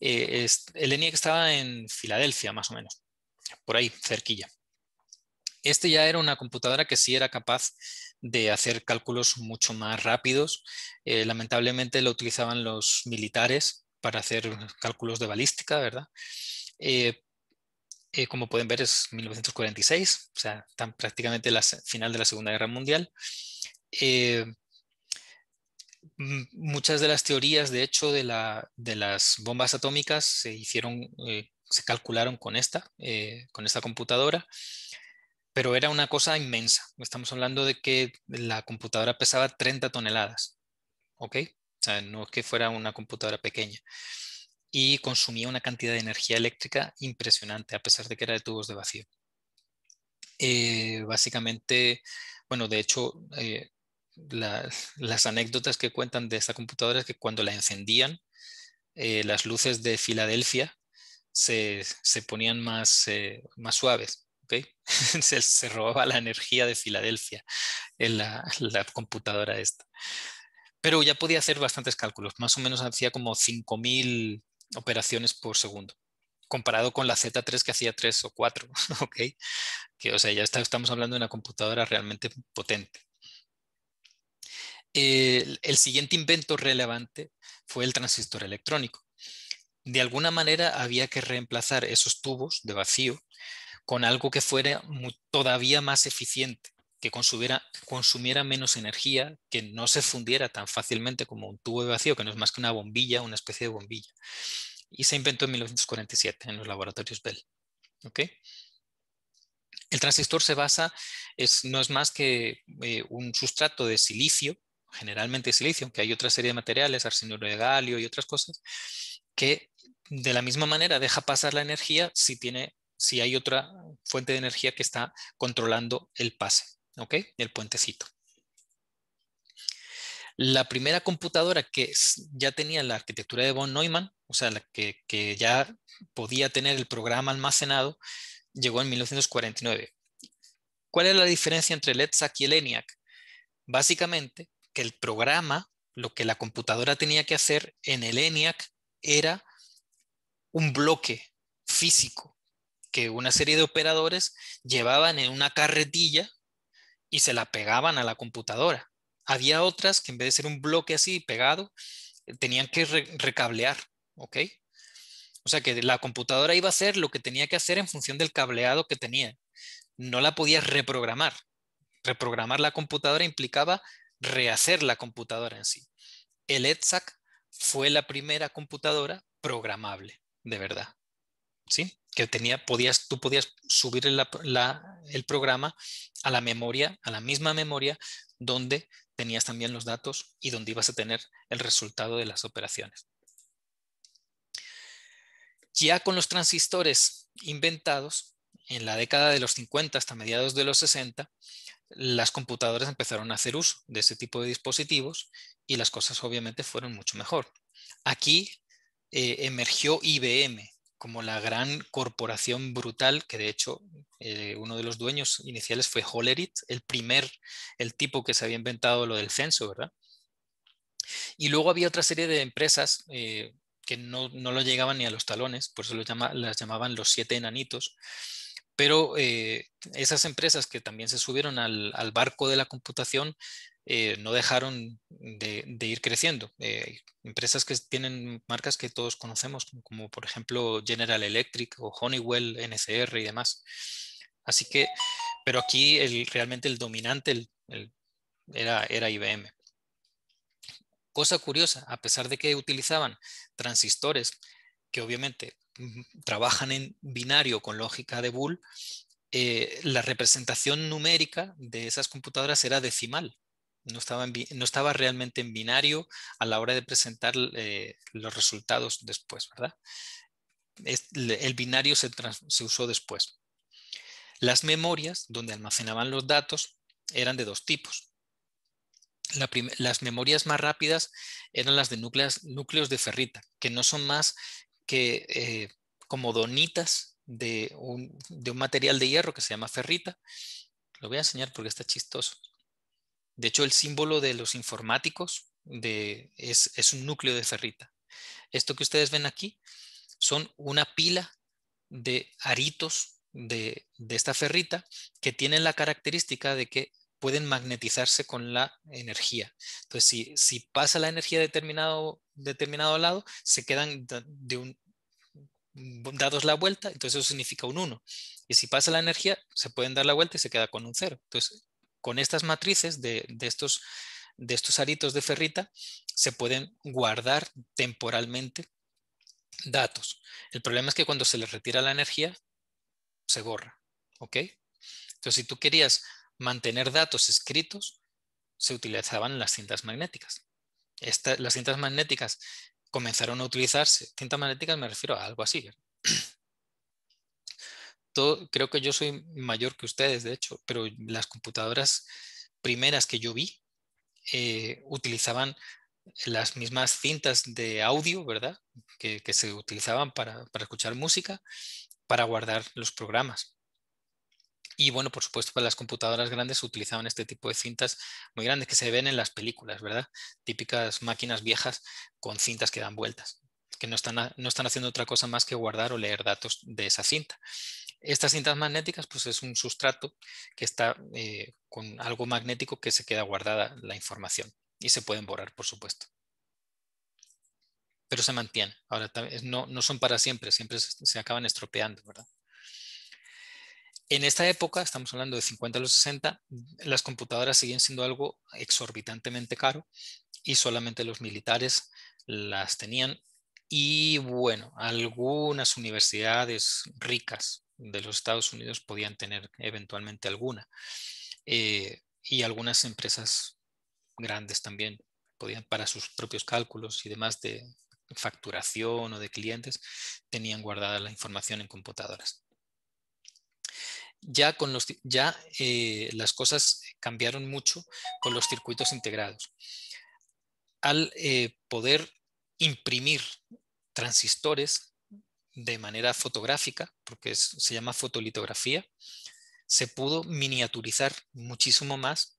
Eh, el ENIAC estaba en Filadelfia, más o menos, por ahí, cerquilla. Este ya era una computadora que sí era capaz de hacer cálculos mucho más rápidos. Eh, lamentablemente lo utilizaban los militares para hacer cálculos de balística, ¿verdad? Eh, como pueden ver, es 1946, o sea, tan prácticamente la final de la Segunda Guerra Mundial. Eh, muchas de las teorías, de hecho, de, las bombas atómicas se hicieron, eh, se calcularon con esta, con esta computadora, pero era una cosa inmensa. Estamos hablando de que la computadora pesaba 30 toneladas, ¿ok? O sea, no es que fuera una computadora pequeña y consumía una cantidad de energía eléctrica impresionante, a pesar de que era de tubos de vacío. Eh, básicamente, bueno, de hecho, eh, las anécdotas que cuentan de esta computadora es que cuando la encendían, eh, las luces de Filadelfia se, ponían más, más suaves. ¿okay? *laughs* se, robaba la energía de Filadelfia en la, la computadora esta pero ya podía hacer bastantes cálculos, más o menos hacía como 5.000 operaciones por segundo, comparado con la Z3 que hacía 3 o 4, *laughs* ¿ok? Que, o sea, ya estamos hablando de una computadora realmente potente. El, siguiente invento relevante fue el transistor electrónico. De alguna manera había que reemplazar esos tubos de vacío con algo que fuera todavía más eficiente que consumiera, consumiera, menos energía, que no se fundiera tan fácilmente como un tubo de vacío, que no es más que una bombilla, una especie de bombilla. Y se inventó en 1947 en los laboratorios Bell. ¿Okay? El transistor se basa, es, no es más que eh, un sustrato de silicio, generalmente silicio, aunque hay otra serie de materiales, arsenuro de galio y otras cosas, que de la misma manera deja pasar la energía si, tiene, si hay otra fuente de energía que está controlando el pase. El puentecito. La primera computadora que ya tenía la arquitectura de von Neumann, o sea, la que, ya podía tener el programa almacenado, llegó en 1949. ¿Cuál es la diferencia entre ETSAC y el ENIAC? Básicamente, que el programa, lo que la computadora tenía que hacer en el ENIAC era un bloque físico que una serie de operadores llevaban en una carretilla y se la pegaban a la computadora. Había otras que en vez de ser un bloque así pegado, eh, tenían que recablear, ¿ok? O sea que la computadora iba a hacer lo que tenía que hacer en función del cableado que tenía. No la podía reprogramar. Reprogramar la computadora implicaba rehacer la computadora en sí. El EDSAC fue la primera computadora programable, de verdad. ¿sí? que tenía, podías, tú podías subir el programa a la memoria, a la misma memoria donde tenías también los datos y donde ibas a tener el resultado de las operaciones. Ya con los transistores inventados, en la década de los 50 hasta mediados de los 60, las computadoras empezaron a hacer uso de ese tipo de dispositivos y las cosas obviamente fueron mucho mejor. Aquí eh, emergió IBM, como la gran corporación brutal, que de hecho eh, uno de los dueños iniciales fue Hollerith, el primer, el tipo que se había inventado lo del censo, ¿verdad? Y luego había otra serie de empresas eh, que no, no, lo llegaban ni a los talones, por eso las llamaban los siete enanitos, pero eh, esas empresas que también se subieron al, al barco de la computación eh, no dejaron de, ir creciendo. Eh, empresas que tienen marcas que todos conocemos, como, por ejemplo General Electric o Honeywell, NCR y demás. Así que, pero aquí realmente el dominante era, IBM. Cosa curiosa, a pesar de que utilizaban transistores que obviamente mm, trabajan en binario con lógica de bull eh, la representación numérica de esas computadoras era decimal no estaba, no estaba realmente en binario a la hora de presentar eh, los resultados después, ¿verdad? el binario se, se usó después. Las memorias donde almacenaban los datos eran de dos tipos. las memorias más rápidas eran las de núcleos, núcleos de ferrita, que no son más que eh, como donitas de de un, material de hierro que se llama ferrita. Lo voy a enseñar porque está chistoso. De hecho, el símbolo de los informáticos es, un núcleo de ferrita. Esto que ustedes ven aquí son una pila de aritos de, esta ferrita que tienen la característica de que pueden magnetizarse con la energía. Entonces, si, pasa la energía a determinado, determinado lado, se quedan dados la vuelta, entonces eso significa un 1. Y si pasa la energía, se pueden dar la vuelta y se queda con un 0. Entonces, con estas matrices de, estos, de estos aritos de ferrita se pueden guardar temporalmente datos. El problema es que cuando se les retira la energía, se borra. ¿Ok? Entonces, si tú querías mantener datos escritos, se utilizaban las cintas magnéticas. las cintas magnéticas comenzaron a utilizarse, cintas magnéticas me refiero a algo así, creo que yo soy mayor que ustedes, de hecho, pero las computadoras primeras que yo vi eh, utilizaban las mismas cintas de audio, ¿verdad? Que, se utilizaban para, escuchar música, para guardar los programas. Y bueno, por supuesto, para pues, las computadoras grandes utilizaban este tipo de cintas muy grandes que se ven en las películas, ¿verdad? Típicas máquinas viejas con cintas que dan vueltas, que no están haciendo otra cosa más que guardar o leer datos de esa cinta. Estas cintas magnéticas, pues es un sustrato que está eh, con algo magnético que se queda guardada la información y se pueden borrar, por supuesto. Pero se mantienen. Ahora eh, no, son para siempre, siempre se, acaban estropeando, ¿verdad? En esta época, estamos hablando de 50 a los 60, las computadoras siguen siendo algo exorbitantemente caro y solamente los militares las tenían. Y bueno, algunas universidades ricas de los Estados Unidos podían tener eventualmente alguna. Eh, y algunas empresas grandes también podían, para sus propios cálculos y demás de facturación o de clientes, tenían guardada la información en computadoras. Ya, con los, ya eh, las cosas cambiaron mucho con los circuitos integrados. Al eh, poder imprimir transistores de manera fotográfica, porque se llama fotolitografía, se pudo miniaturizar muchísimo más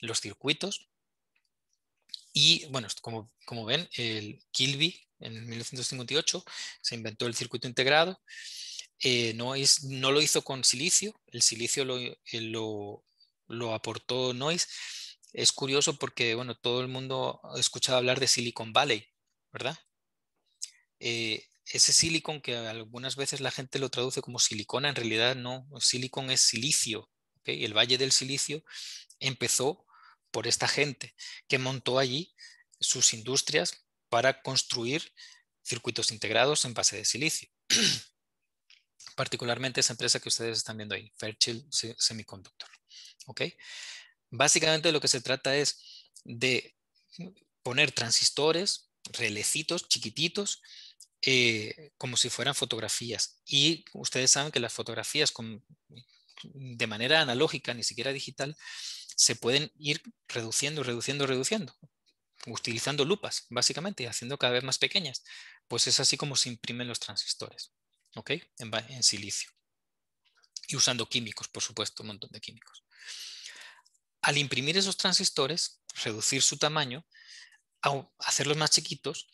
los circuitos. Y bueno, como, ven, el Kilby en 1958 se inventó el circuito integrado. Eh, no, lo hizo con silicio, el silicio lo, eh, aportó Noyce. Es curioso porque bueno, todo el mundo ha escuchado hablar de Silicon Valley, ¿verdad? Eh, ese silicon que algunas veces la gente lo traduce como silicona, en realidad no, silicon es silicio. El Valle del Silicio empezó por esta gente que montó allí sus industrias para construir circuitos integrados en base de silicio. *clears throat* Particularmente esa empresa que ustedes están viendo ahí, Fairchild Semiconductor. Básicamente lo que se trata es de poner transistores, relecitos chiquititos, eh, como si fueran fotografías. Y ustedes saben que las fotografías con, de manera analógica, ni siquiera digital, se pueden ir reduciendo, reduciendo, reduciendo, utilizando lupas, básicamente, y haciendo cada vez más pequeñas. Pues es así como se imprimen los transistores, ¿ok? En, en silicio. Y usando químicos, por supuesto, un montón de químicos. Al imprimir esos transistores, reducir su tamaño, hacerlos más chiquitos,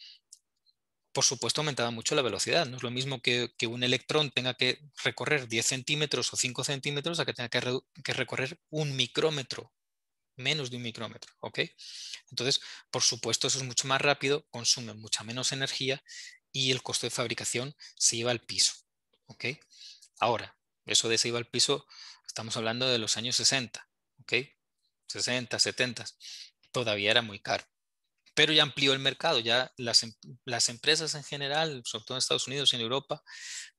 por supuesto, aumentaba mucho la velocidad. No es lo mismo que, un electrón tenga que recorrer 10 centímetros o 5 centímetros a que tenga que, recorrer un micrómetro, menos de un micrómetro. ¿ok? Entonces, por supuesto, eso es mucho más rápido, consume mucha menos energía y el costo de fabricación se lleva al piso. ¿ok? Ahora, eso de se iba al piso, estamos hablando de los años 60, ¿ok? 60, 70, todavía era muy caro pero ya amplió el mercado, ya em, las, empresas en general, sobre todo en Estados Unidos y en Europa,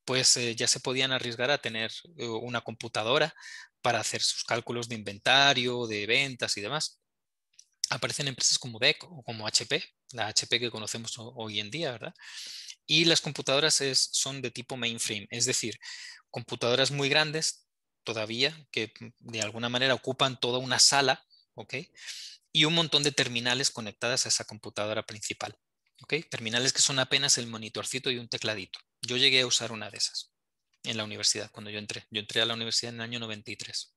pues eh, ya se podían arriesgar a tener eh, una computadora para hacer sus cálculos de inventario, de ventas y demás. Aparecen empresas como DEC o como HP, la HP que conocemos hoy en día, ¿verdad? Y las computadoras es, son de tipo mainframe, es decir, computadoras muy grandes todavía que de alguna manera ocupan toda una sala, ¿ok? y un montón de terminales conectadas a esa computadora principal. Terminales que son apenas el monitorcito y un tecladito. Yo llegué a usar una de esas en la universidad, cuando yo entré. Yo entré a la universidad en el año 93.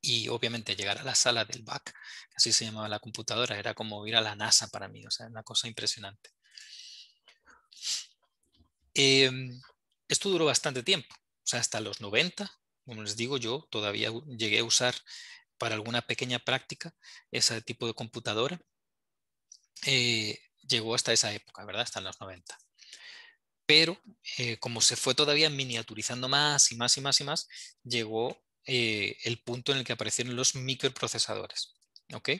Y obviamente llegar a la sala del BAC, así se llamaba la computadora, era como ir a la NASA para mí, o sea, una cosa impresionante. Em, esto duró bastante tiempo, o sea, hasta los 90, como les digo, yo todavía llegué a usar para alguna pequeña práctica ese tipo de computadora eh, llegó hasta esa época, ¿verdad? Hasta los 90. Pero eh, como se fue todavía miniaturizando más y más y más y más, llegó eh, el punto en el que aparecieron los microprocesadores. ¿ok?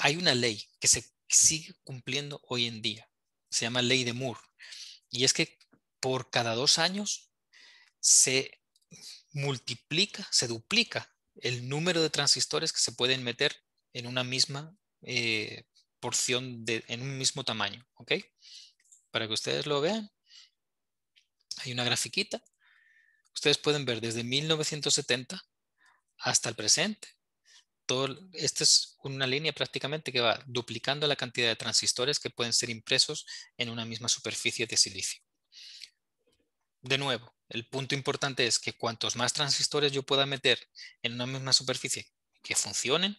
hay una ley que se sigue cumpliendo hoy en día, se llama ley de Moore, y es que por cada dos años se multiplica, se duplica el número de transistores que se pueden meter en una misma eh, porción, de, en un mismo tamaño. ¿ok? Para que ustedes lo vean, hay una grafiquita. Ustedes pueden ver desde 1970 hasta el presente. Todo, esta es una línea prácticamente que va duplicando la cantidad de transistores que pueden ser impresos en una misma superficie de silicio. De nuevo, el punto importante es que cuantos más transistores yo pueda meter en una misma superficie que funcionen,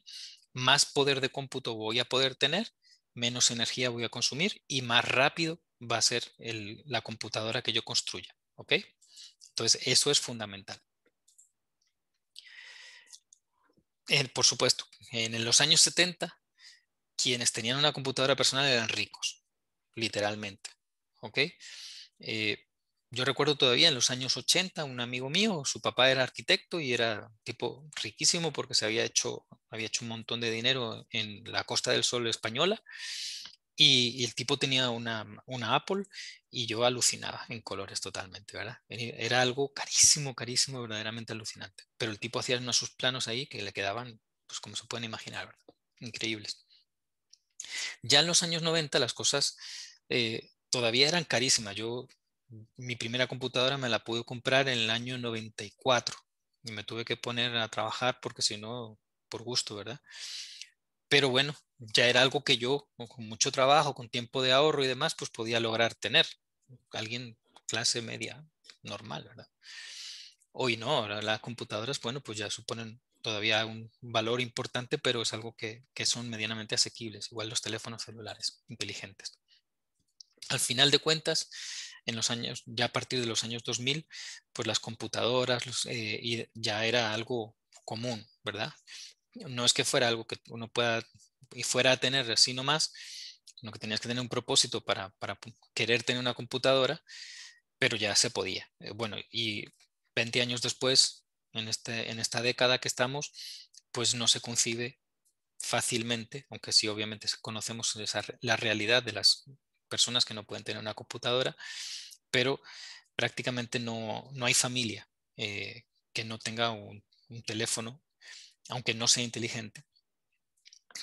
más poder de cómputo voy a poder tener, menos energía voy a consumir y más rápido va a ser la computadora que yo construya. ¿ok? Entonces, eso es fundamental. por supuesto, en los años 70, quienes tenían una computadora personal eran ricos, literalmente. ¿ok? Eh, yo recuerdo todavía en los años 80 un amigo mío, su papá era arquitecto y era tipo riquísimo porque se había hecho, había hecho un montón de dinero en la Costa del Sol española y, el tipo tenía una, una, Apple y yo alucinaba en colores totalmente, ¿verdad? Era algo carísimo, carísimo, verdaderamente alucinante. Pero el tipo hacía unos sus planos ahí que le quedaban, pues como se pueden imaginar, ¿verdad? Increíbles. Ya en los años 90 las cosas eh, todavía eran carísimas. Yo mi primera computadora me la pude comprar en el año 94 y me tuve que poner a trabajar porque si no, por gusto, ¿verdad? Pero bueno, ya era algo que yo, con mucho trabajo, con tiempo de ahorro y demás, pues podía lograr tener. Alguien clase media normal, ¿verdad? Hoy no, ahora las computadoras, bueno, pues ya suponen todavía un valor importante, pero es algo que, que son medianamente asequibles, igual los teléfonos celulares inteligentes. Al final de cuentas, en los años, ya a partir de los años 2000, pues las computadoras eh, ya era algo común, ¿verdad? No es que fuera algo que uno pueda y fuera a tener así nomás, sino que tenías que tener un propósito para, para querer tener una computadora, pero ya se podía. Eh, bueno, y 20 años después, en, este, en esta década que estamos, pues no se concibe fácilmente, aunque sí obviamente conocemos la realidad de las personas que no pueden tener una computadora, pero prácticamente no, hay familia eh, que no tenga un, teléfono, aunque no sea inteligente,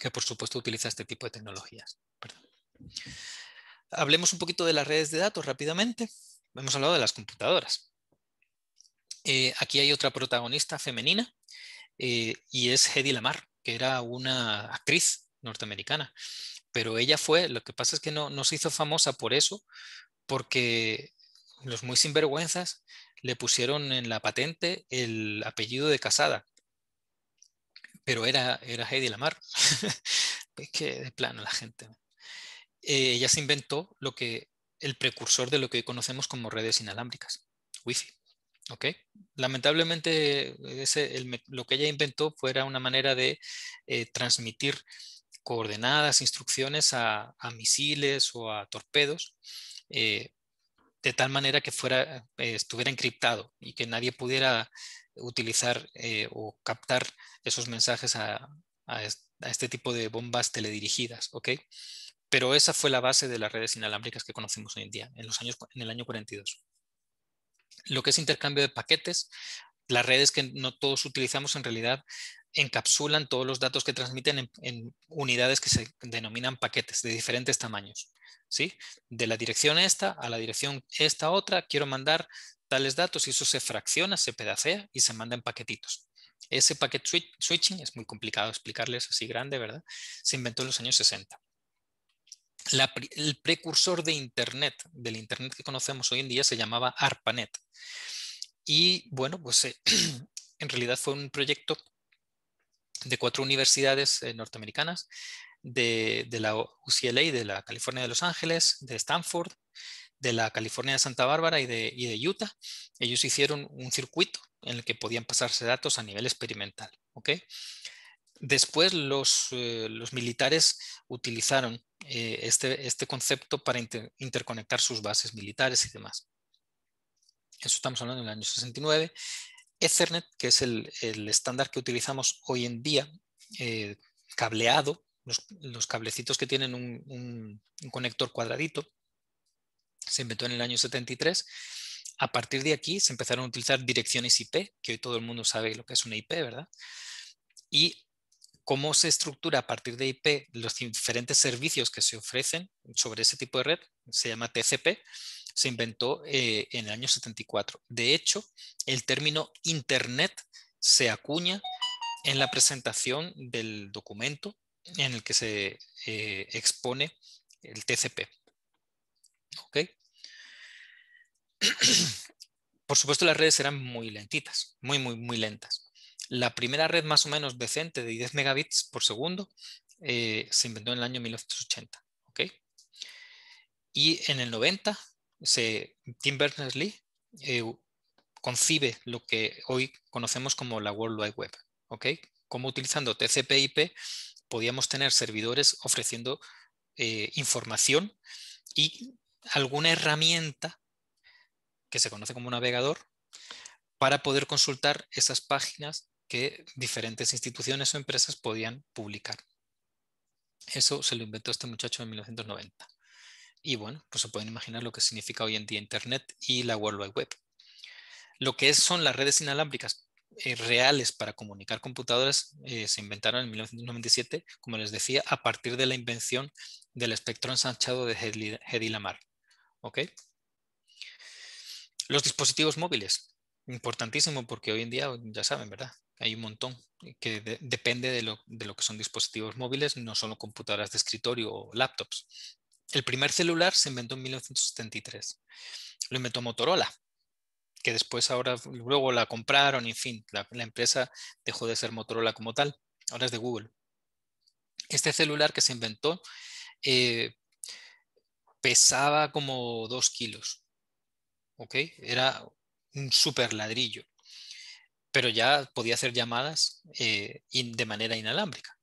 que por supuesto utiliza este tipo de tecnologías. Hablemos un poquito de las redes de datos rápidamente. Hemos hablado de las computadoras. Eh, aquí hay otra protagonista femenina eh, y es Hedy Lamar, que era una actriz norteamericana pero ella fue, lo que pasa es que no, no se hizo famosa por eso, porque los muy sinvergüenzas le pusieron en la patente el apellido de casada. Pero era, era Heidi Lamar. es *laughs* que de plano la gente. Eh, ella se inventó lo que, el precursor de lo que conocemos como redes inalámbricas, Wi-Fi. Okay. Lamentablemente, ese, el, lo que ella inventó fuera una manera de eh, transmitir coordenadas, instrucciones a, misiles o a torpedos, eh, de tal manera que fuera, eh, estuviera encriptado y que nadie pudiera utilizar eh, o captar esos mensajes a, este tipo de bombas teledirigidas. Pero esa fue la base de las redes inalámbricas que conocemos hoy en día, en, los años, en el año 42. Lo que es intercambio de paquetes, las redes que no todos utilizamos en realidad encapsulan todos los datos que transmiten en, unidades que se denominan paquetes de diferentes tamaños. ¿sí? De la dirección esta a la dirección esta otra, quiero mandar tales datos y eso se fracciona, se pedacea y se manda en paquetitos. Ese packet switching es muy complicado explicarles así grande, ¿verdad? Se inventó en los años 60. el precursor de Internet, del Internet que conocemos hoy en día, se llamaba ARPANET. Y bueno, pues *clears throat* en realidad fue un proyecto de cuatro universidades eh, norteamericanas, de, la UCLA, de la California de Los Ángeles, de Stanford, de la California de Santa Bárbara y de, Utah. Ellos hicieron un circuito en el que podían pasarse datos a nivel experimental. Después eh, los, militares utilizaron eh, este, este, concepto para interconectar sus bases militares y demás. Eso estamos hablando en el año 69. Ethernet, que es el, estándar que utilizamos hoy en día, eh, cableado, los, cablecitos que tienen un, un conector cuadradito, se inventó en el año 73. A partir de aquí se empezaron a utilizar direcciones IP, que hoy todo el mundo sabe lo que es una IP, ¿verdad? Y cómo se estructura a partir de IP los diferentes servicios que se ofrecen sobre ese tipo de red, se llama TCP, se inventó eh, en el año 74. De hecho, el término Internet se acuña en la presentación del documento en el que se eh, expone el TCP. ¿Okay? *clears throat* Por supuesto, las redes eran muy lentitas, muy, muy, muy lentas. La primera red más o menos decente de 10 megabits por segundo eh, se inventó en el año 1980. ¿okay? Y en el 90, se, Tim Berners-Lee eh, concibe lo que hoy conocemos como la World Wide Web. ¿okay? Como utilizando TCP/IP e podíamos tener servidores ofreciendo eh, información y alguna herramienta que se conoce como navegador para poder consultar esas páginas que diferentes instituciones o empresas podían publicar. Eso se lo inventó este muchacho en 1990. Y bueno, pues se pueden imaginar lo que significa hoy en día Internet y la World Wide Web. Lo que son las redes inalámbricas eh, reales para comunicar computadoras eh, se inventaron en 1997, como les decía, a partir de la invención del espectro ensanchado de Hedy Lamar. ¿Okay? Los dispositivos móviles importantísimo porque hoy en día, ya saben, ¿verdad? Hay un montón eh, que depende de lo, que son dispositivos móviles, no solo computadoras de escritorio o laptops. El primer celular se inventó en 1973. Lo inventó Motorola, que después ahora, luego la compraron, en fin, la, empresa dejó de ser Motorola como tal, ahora es de Google. Este celular que se inventó eh, pesaba como dos kilos, ¿ok? Era un super ladrillo, pero ya podía hacer llamadas eh, de manera inalámbrica,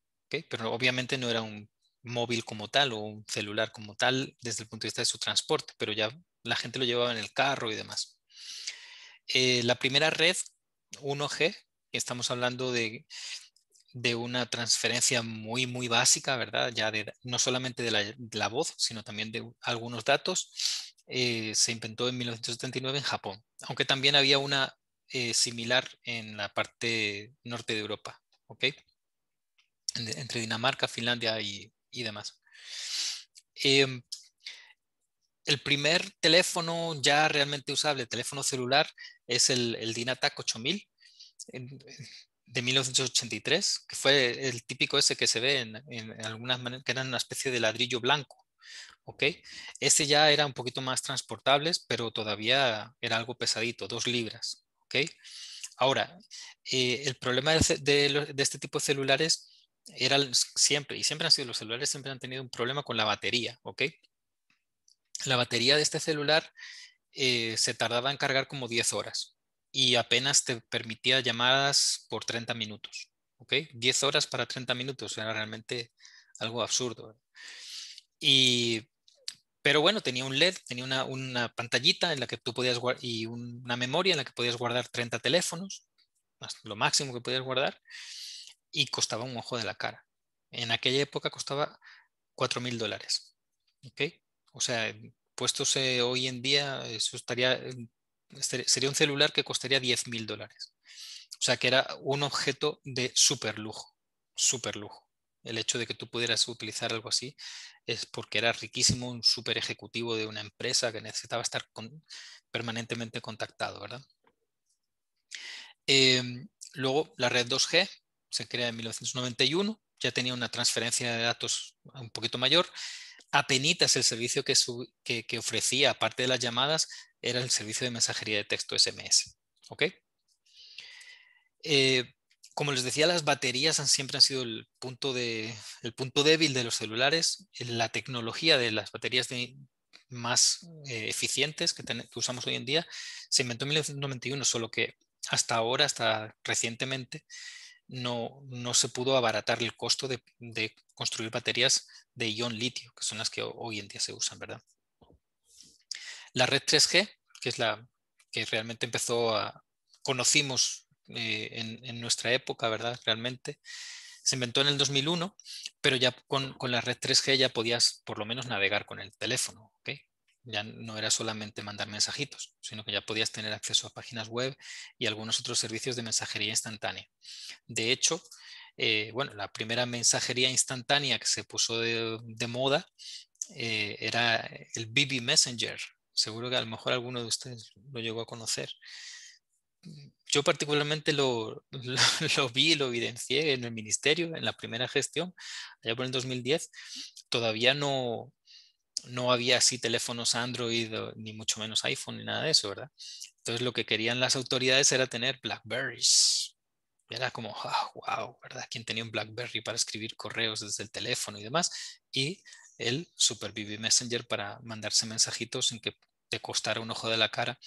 pero obviamente no era un móvil como tal o un celular como tal desde el punto de vista de su transporte, pero ya la gente lo llevaba en el carro y demás. Eh, la primera red 1G, estamos hablando de, una transferencia muy, muy básica, ¿verdad? Ya no solamente de la voz, sino también de algunos datos eh, se inventó en 1979 en Japón, aunque también había una eh, similar en la parte norte de Europa, entre Dinamarca, Finlandia y, demás. Em, el primer teléfono ya realmente usable, teléfono celular, es el, Dinatac 8000 de 1983, que fue el típico ese que se ve en, en algunas maneras, que era una especie de ladrillo blanco, ¿ok? Este ya era un poquito más transportables, pero todavía era algo pesadito, dos libras, ¿ok? Ahora, eh, el problema de, este tipo de celulares era siempre, y siempre han sido los celulares, siempre han tenido un problema con la batería, ¿ok? La batería de este celular eh, se tardaba en cargar como 10 horas y apenas te permitía llamadas por 30 minutos, ¿ok? 10 horas para 30 minutos era realmente algo absurdo. Y pero bueno, tenía un LED, tenía una, pantallita en la que tú podías y una memoria en la que podías guardar 30 teléfonos, lo máximo que podías guardar, y costaba un ojo de la cara. En aquella época costaba 4.000 mil dólares. O sea, puestos eh, hoy en día, eso estaría, eh, este, sería un celular que costaría 10 mil dólares. O sea, que era un objeto de súper lujo, súper lujo. El hecho de que tú pudieras utilizar algo así es porque era riquísimo, un super ejecutivo de una empresa que necesitaba estar permanentemente contactado, ¿verdad? Em, luego, la red 2G se crea en 1991, ya tenía una transferencia de datos un poquito mayor. Apenitas el servicio que, ofrecía, aparte de las llamadas, era el servicio de mensajería de texto SMS. ¿ok? Eh, como les decía, las baterías han, siempre han sido el punto, débil de los celulares. Eh, la tecnología de las baterías más eh, eficientes que, usamos hoy en día se inventó en 1991, solo que hasta ahora, hasta recientemente, no, se pudo abaratar el costo de, construir baterías de ion litio, que son las que hoy en día se usan, ¿verdad? La red 3G, que es la que realmente empezó a, conocimos eh, en, nuestra época, ¿verdad? Realmente. Se inventó en el 2001, pero ya con, la red 3G ya podías por lo menos navegar con el teléfono, Ya no era solamente mandar mensajitos, sino que ya podías tener acceso a páginas web y algunos otros servicios de mensajería instantánea. De hecho, eh, bueno, la primera mensajería instantánea que se puso de, moda eh, era el BB Messenger. Seguro que a lo mejor alguno de ustedes lo llegó a conocer yo particularmente lo, *laughs* lo, vi, lo evidencié en el ministerio, en la primera gestión, allá por el 2010, todavía no, no había así teléfonos Android, ni mucho menos iPhone, ni nada de eso, ¿verdad? Entonces lo que querían las autoridades era tener Blackberries. era como, wow, ah, ¿verdad? ¿Quién tenía un Blackberry para escribir correos desde el teléfono y demás? Y el Super Messenger para mandarse mensajitos sin que te costara un ojo de la cara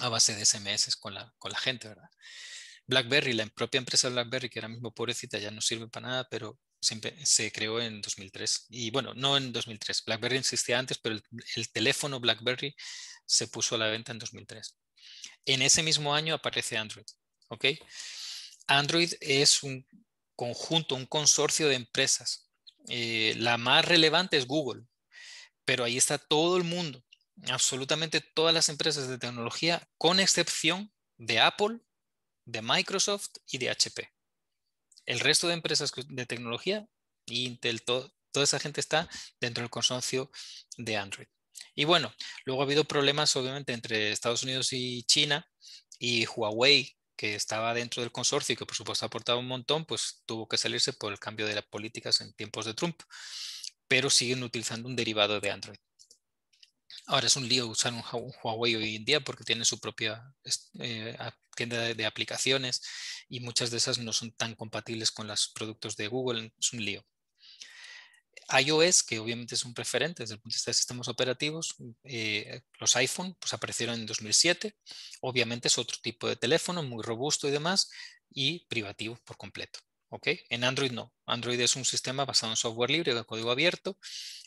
a base de SMS con la, con la gente, ¿verdad? BlackBerry, la propia empresa BlackBerry, que era mismo pobrecita ya no sirve para nada, pero siempre se creó en 2003. Y bueno, no en 2003, BlackBerry existía antes, pero el, teléfono BlackBerry se puso a la venta en 2003. En ese mismo año aparece Android, ¿ok? Android es un conjunto, un consorcio de empresas. Eh, la más relevante es Google, pero ahí está todo el mundo absolutamente todas las empresas de tecnología, con excepción de Apple, de Microsoft y de HP. El resto de empresas de tecnología, Intel, toda esa gente está dentro del consorcio de Android. Y bueno, luego ha habido problemas obviamente entre Estados Unidos y China y Huawei, que estaba dentro del consorcio y que por supuesto ha aportado un montón, pues tuvo que salirse por el cambio de las políticas en tiempos de Trump, pero siguen utilizando un derivado de Android. Ahora es un lío usar un Huawei hoy en día porque tiene su propia eh, tienda de, aplicaciones y muchas de esas no son tan compatibles con los productos de Google, es un lío. iOS, que obviamente es un preferente desde el punto de vista de sistemas operativos, eh, los iPhone pues aparecieron en 2007, obviamente es otro tipo de teléfono muy robusto y demás y privativo por completo. Okay. En Android no. Android es un sistema basado en software libre, de código abierto,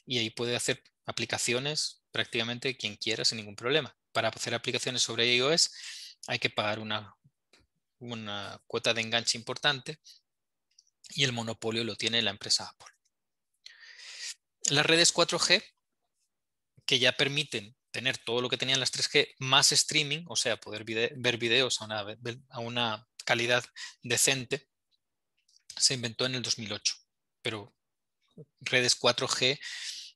y ahí puede hacer aplicaciones prácticamente quien quiera sin ningún problema. Para hacer aplicaciones sobre iOS hay que pagar una, una cuota de enganche importante y el monopolio lo tiene la empresa Apple. Las redes 4G, que ya permiten tener todo lo que tenían las 3G más streaming, o sea, poder ver videos a una, a una calidad decente, se inventó en el 2008. Pero redes 4G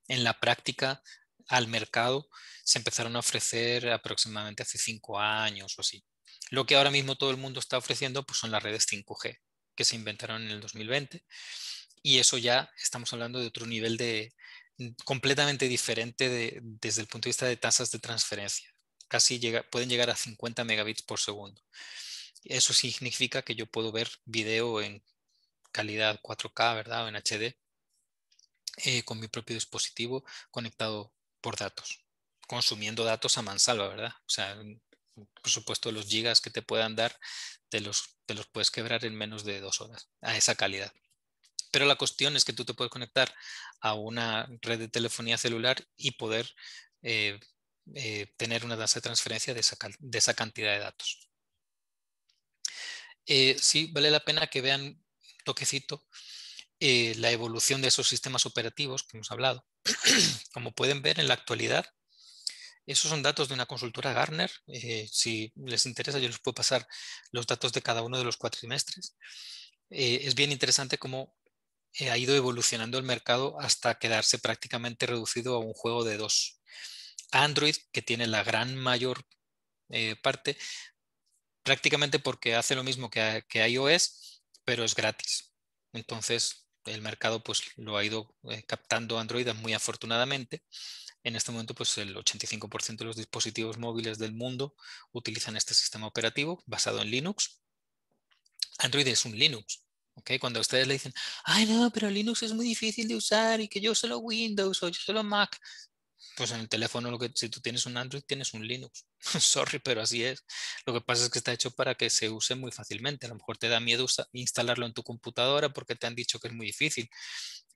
en la práctica al mercado se empezaron a ofrecer aproximadamente hace cinco años o así. Lo que ahora mismo todo el mundo está ofreciendo pues, son las redes 5G, que se inventaron en el 2020. Y eso ya estamos hablando de otro nivel de, mm, completamente diferente desde el punto de vista de tasas de transferencia. Casi llega, pueden llegar a 50 megabits por segundo. Eso significa que yo puedo ver video en calidad 4K, ¿verdad? O en HD eh, con mi propio dispositivo conectado por datos, consumiendo datos a mansalva, ¿verdad? O sea, por supuesto, los gigas que te puedan dar, te los, los puedes quebrar en menos de dos horas a esa calidad. Pero la cuestión es que tú te puedes conectar a una red de telefonía celular y poder eh, eh, tener una tasa de transferencia de esa, cantidad de datos. Eh, sí, vale la pena que vean un toquecito eh, la evolución de esos sistemas operativos que hemos hablado. *clears throat* Como pueden ver en la actualidad, esos son datos de una consultora Garner eh, si les interesa, yo les puedo pasar los datos de cada uno de los cuatrimestres. Eh, es bien interesante cómo ha ido evolucionando el mercado hasta quedarse prácticamente reducido a un juego de dos. Android, que tiene la gran mayor parte, prácticamente porque hace lo mismo que, que iOS, pero es gratis. Entonces, el mercado pues lo ha ido eh, captando Android muy afortunadamente. En este momento pues el 85% de los dispositivos móviles del mundo utilizan este sistema operativo basado en Linux. Android es un Linux. ¿okay? Cuando a ustedes le dicen, ay no, pero Linux es muy difícil de usar y que yo solo Windows o yo solo Mac, pues en el teléfono lo que, si tú tienes un Android tienes un Linux. *laughs* Sorry, pero así es. Lo que pasa es que está hecho para que se use muy fácilmente. A lo mejor te da miedo instalarlo en tu computadora porque te han dicho que es muy difícil.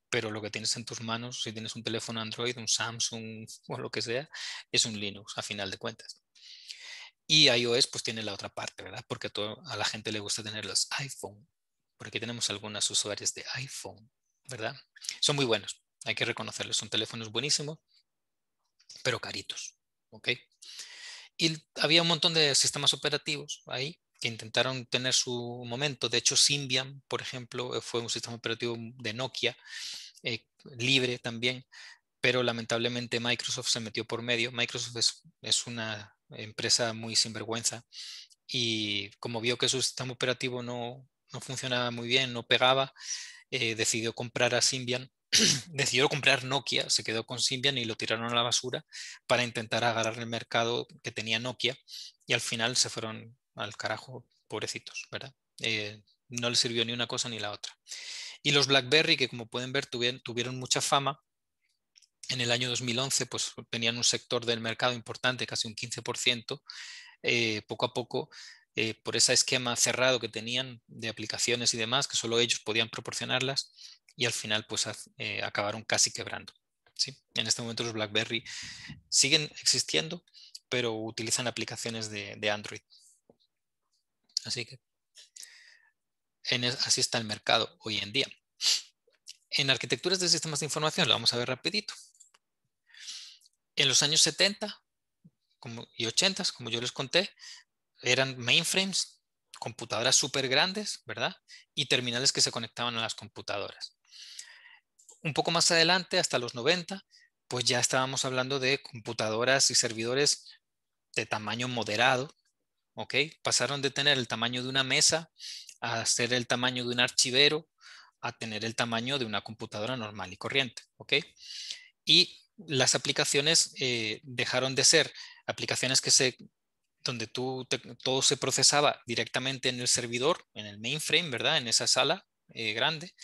Pero lo que tienes en tus manos, si tienes un teléfono Android, un Samsung *laughs* o lo que sea, es un Linux a final de cuentas. Y iOS pues tiene la otra parte, ¿verdad? Porque a, la gente le gusta tener los iPhone. Porque tenemos algunas usuarias de iPhone, ¿verdad? Son muy buenos, hay que reconocerlos. Son teléfonos buenísimos, pero caritos, ¿ok? Y había un montón de sistemas operativos ahí que intentaron tener su momento. De hecho, Symbian, por ejemplo, eh, fue un sistema operativo de Nokia, eh, libre también, pero lamentablemente Microsoft se metió por medio. Microsoft es, una empresa muy sinvergüenza y como vio que su sistema operativo no, no funcionaba muy bien, no pegaba, eh, decidió comprar a Symbian *clears throat* decidió comprar Nokia, se quedó con Symbian y lo tiraron a la basura para intentar agarrar el mercado que tenía Nokia y al final se fueron al carajo, pobrecitos, ¿verdad? Eh, no les sirvió ni una cosa ni la otra. Y los BlackBerry, que como pueden ver tuvieron, mucha fama, en el año 2011 pues tenían un sector del mercado importante, casi un 15%, eh, poco a poco eh, por ese esquema cerrado que tenían de aplicaciones y demás, que solo ellos podían proporcionarlas, y al final pues eh, acabaron casi quebrando. ¿sí? En este momento los BlackBerry siguen existiendo, pero utilizan aplicaciones de, Android. Así que en así está el mercado hoy en día. En arquitecturas de sistemas de información, lo vamos a ver rapidito. En los años 70 y 80, como yo les conté, eran mainframes, computadoras súper grandes, ¿verdad? Y terminales que se conectaban a las computadoras. Un poco más adelante, hasta los 90, pues ya estábamos hablando de computadoras y servidores de tamaño moderado, ¿ok? Pasaron de tener el tamaño de una mesa a ser el tamaño de un archivero, a tener el tamaño de una computadora normal y corriente, ¿ok? Y las aplicaciones eh, dejaron de ser aplicaciones que se donde tú todo se procesaba directamente en el servidor, en el mainframe, ¿verdad? En esa sala eh, grande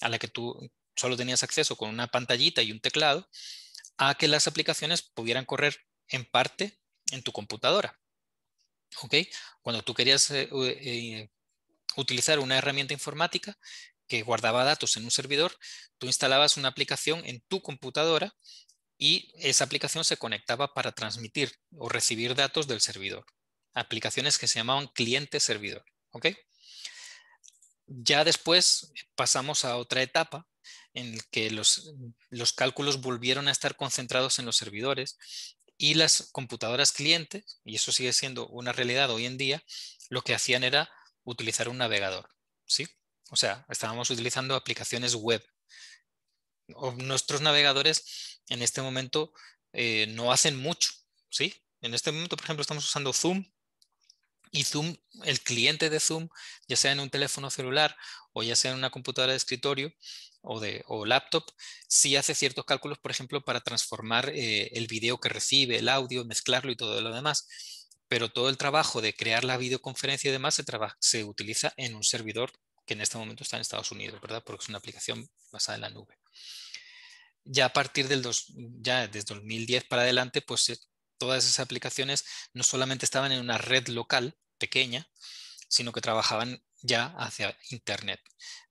a la que tú solo tenías acceso con una pantallita y un teclado, a que las aplicaciones pudieran correr en parte en tu computadora. ¿Ok? Cuando tú querías eh, eh, utilizar una herramienta informática que guardaba datos en un servidor, tú instalabas una aplicación en tu computadora y esa aplicación se conectaba para transmitir o recibir datos del servidor. Aplicaciones que se llamaban cliente-servidor. ¿ok? Ya después pasamos a otra etapa en que los, cálculos volvieron a estar concentrados en los servidores y las computadoras clientes, y eso sigue siendo una realidad hoy en día, lo que hacían era utilizar un navegador, ¿sí? O sea, estábamos utilizando aplicaciones web. nuestros navegadores en este momento eh, no hacen mucho, ¿sí? En este momento, por ejemplo, estamos usando Zoom y Zoom, el cliente de Zoom, ya sea en un teléfono celular o ya sea en una computadora de escritorio o, de, o laptop, sí hace ciertos cálculos, por ejemplo, para transformar eh, el video que recibe, el audio, mezclarlo y todo lo demás. Pero todo el trabajo de crear la videoconferencia y demás se, se utiliza en un servidor que en este momento está en Estados Unidos, ¿verdad? Porque es una aplicación basada en la nube. Ya a partir del dos, ya desde 2010 para adelante, pues eh, todas esas aplicaciones no solamente estaban en una red local pequeña, sino que trabajaban ya hacia Internet.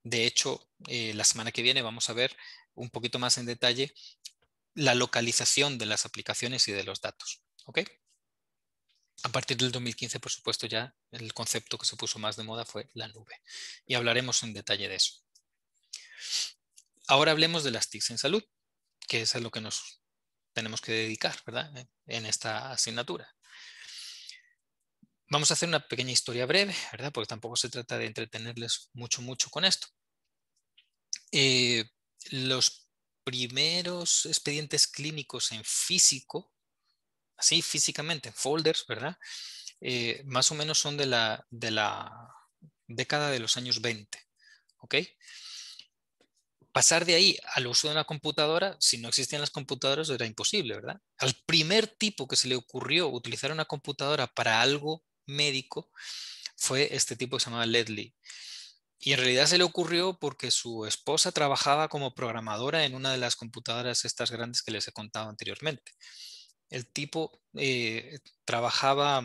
De hecho, eh, la semana que viene vamos a ver un poquito más en detalle la localización de las aplicaciones y de los datos. A partir del 2015, por supuesto, ya el concepto que se puso más de moda fue la nube. Y hablaremos en detalle de eso. Ahora hablemos de las TICs en salud, que es lo que nos tenemos que dedicar ¿verdad? en esta asignatura. Vamos a hacer una pequeña historia breve, ¿verdad? porque tampoco se trata de entretenerles mucho, mucho con esto. Eh, los primeros expedientes clínicos en físico, así físicamente, en folders, ¿verdad? Eh, más o menos son de la, de la década de los años 20. ¿ok? pasar de ahí al uso de una computadora, si no existían las computadoras, era imposible, ¿verdad? Al primer tipo que se le ocurrió utilizar una computadora para algo médico fue este tipo que se llamaba Ledley. Y en realidad se le ocurrió porque su esposa trabajaba como programadora en una de las computadoras estas grandes que les he contado anteriormente. El tipo eh, trabajaba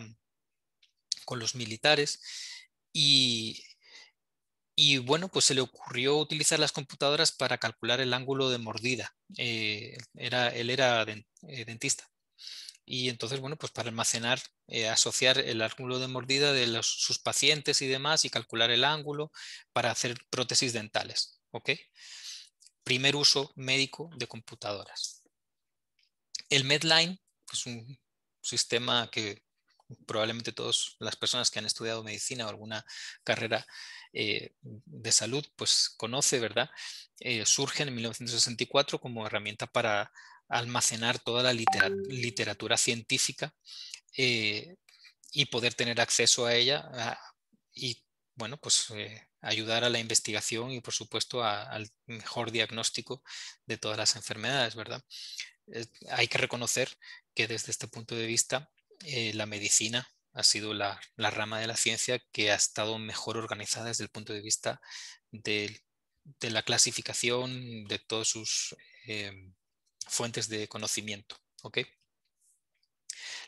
con los militares y y bueno, pues se le ocurrió utilizar las computadoras para calcular el ángulo de mordida. Eh, era, él era eh, dentista. Y entonces, bueno, pues para almacenar, eh, asociar el ángulo de mordida de los, sus pacientes y demás y calcular el ángulo para hacer prótesis dentales. ¿Ok? Primer uso médico de computadoras. El Medline, es pues, un sistema que probablemente todas las personas que han estudiado medicina o alguna carrera eh, de salud, pues conoce, ¿verdad? Eh, surgen en 1964 como herramienta para almacenar toda la literatura científica eh, y poder tener acceso a ella ah, y, bueno, pues ayudar a la investigación y, por supuesto, al mejor diagnóstico de todas las enfermedades, ¿verdad? hay que reconocer que desde este punto de vista eh, la medicina ha sido la, rama de la ciencia que ha estado mejor organizada desde el punto de vista de, la clasificación de todas sus eh, fuentes de conocimiento. Los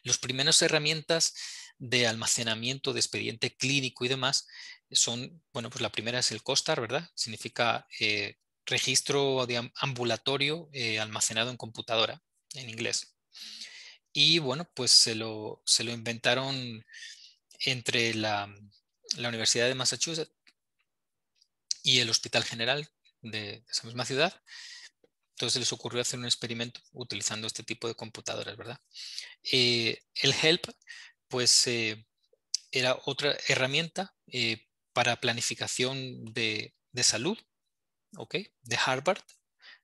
Las primeras herramientas de almacenamiento de expediente clínico y demás son, bueno, pues la primera es el COSTAR, ¿verdad? Significa eh, registro ambulatorio almacenado en computadora, en inglés y bueno, pues se lo, inventaron entre la, Universidad de Massachusetts y el Hospital General de esa misma ciudad. Entonces les ocurrió hacer un experimento utilizando este tipo de computadoras, ¿verdad? Eh, el HELP, pues eh, era otra herramienta eh, para planificación de, salud, ¿ok? De Harvard,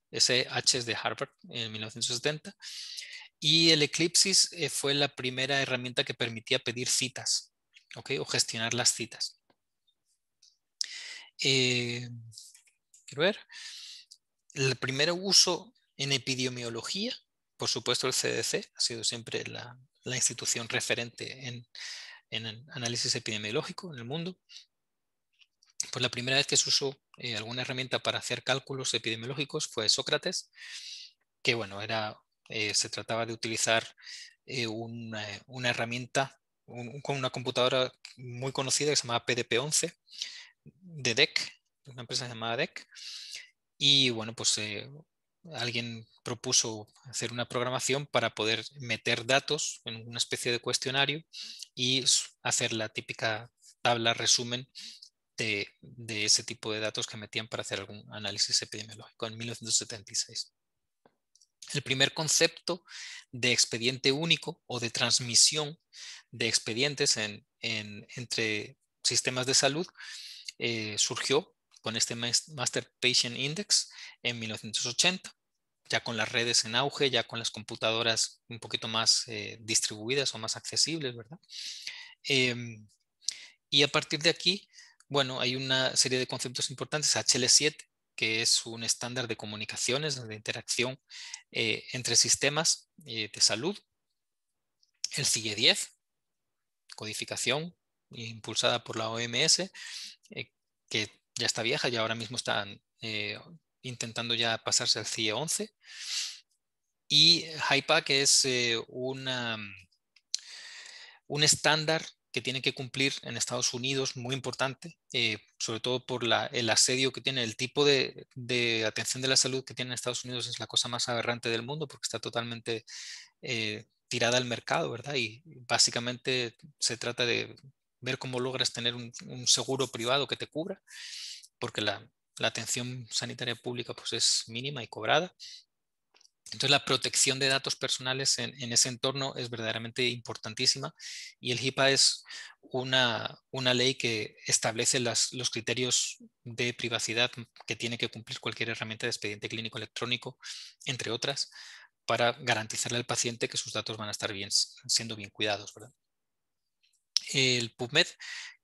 ese H es de Harvard en 1970. Y el Eclipsis eh, fue la primera herramienta que permitía pedir citas, O gestionar las citas. Eh, quiero ver. El primer uso en epidemiología, por supuesto el CDC, ha sido siempre la, institución referente en, análisis epidemiológico en el mundo. Por pues la primera vez que se usó eh, alguna herramienta para hacer cálculos epidemiológicos fue Sócrates, que bueno, era eh, se trataba de utilizar eh, eh, una, herramienta con una computadora muy conocida que se llamaba PDP-11 de DEC, una empresa llamada DEC. Y bueno, pues alguien propuso hacer una programación para poder meter datos en una especie de cuestionario y hacer la típica tabla resumen de ese tipo de datos que metían para hacer algún análisis epidemiológico en 1976 el primer concepto de expediente único o de transmisión de expedientes entre sistemas de salud eh, surgió con este Master Patient Index en 1980, ya con las redes en auge, ya con las computadoras un poquito más eh, distribuidas o más accesibles, ¿verdad? Em, y a partir de aquí, bueno, hay una serie de conceptos importantes, HL7, que es un estándar de comunicaciones, de interacción eh, entre sistemas eh, de salud. El CIE-10, codificación impulsada por la OMS, eh, que ya está vieja y ahora mismo están intentando ya pasarse al CIE-11. Y que es un estándar que tiene que cumplir en Estados Unidos, muy importante, eh, sobre todo por el asedio que tiene, el tipo de, atención de la salud que tiene Estados Unidos es la cosa más aberrante del mundo porque está totalmente eh, tirada al mercado, ¿verdad? Y básicamente se trata de ver cómo logras tener un, seguro privado que te cubra, porque la, atención sanitaria pública pues es mínima y cobrada entonces, la protección de datos personales en, ese entorno es verdaderamente importantísima y el HIPAA es una, ley que establece los criterios de privacidad que tiene que cumplir cualquier herramienta de expediente clínico electrónico, entre otras, para garantizarle al paciente que sus datos van a estar siendo bien cuidados. El PubMed,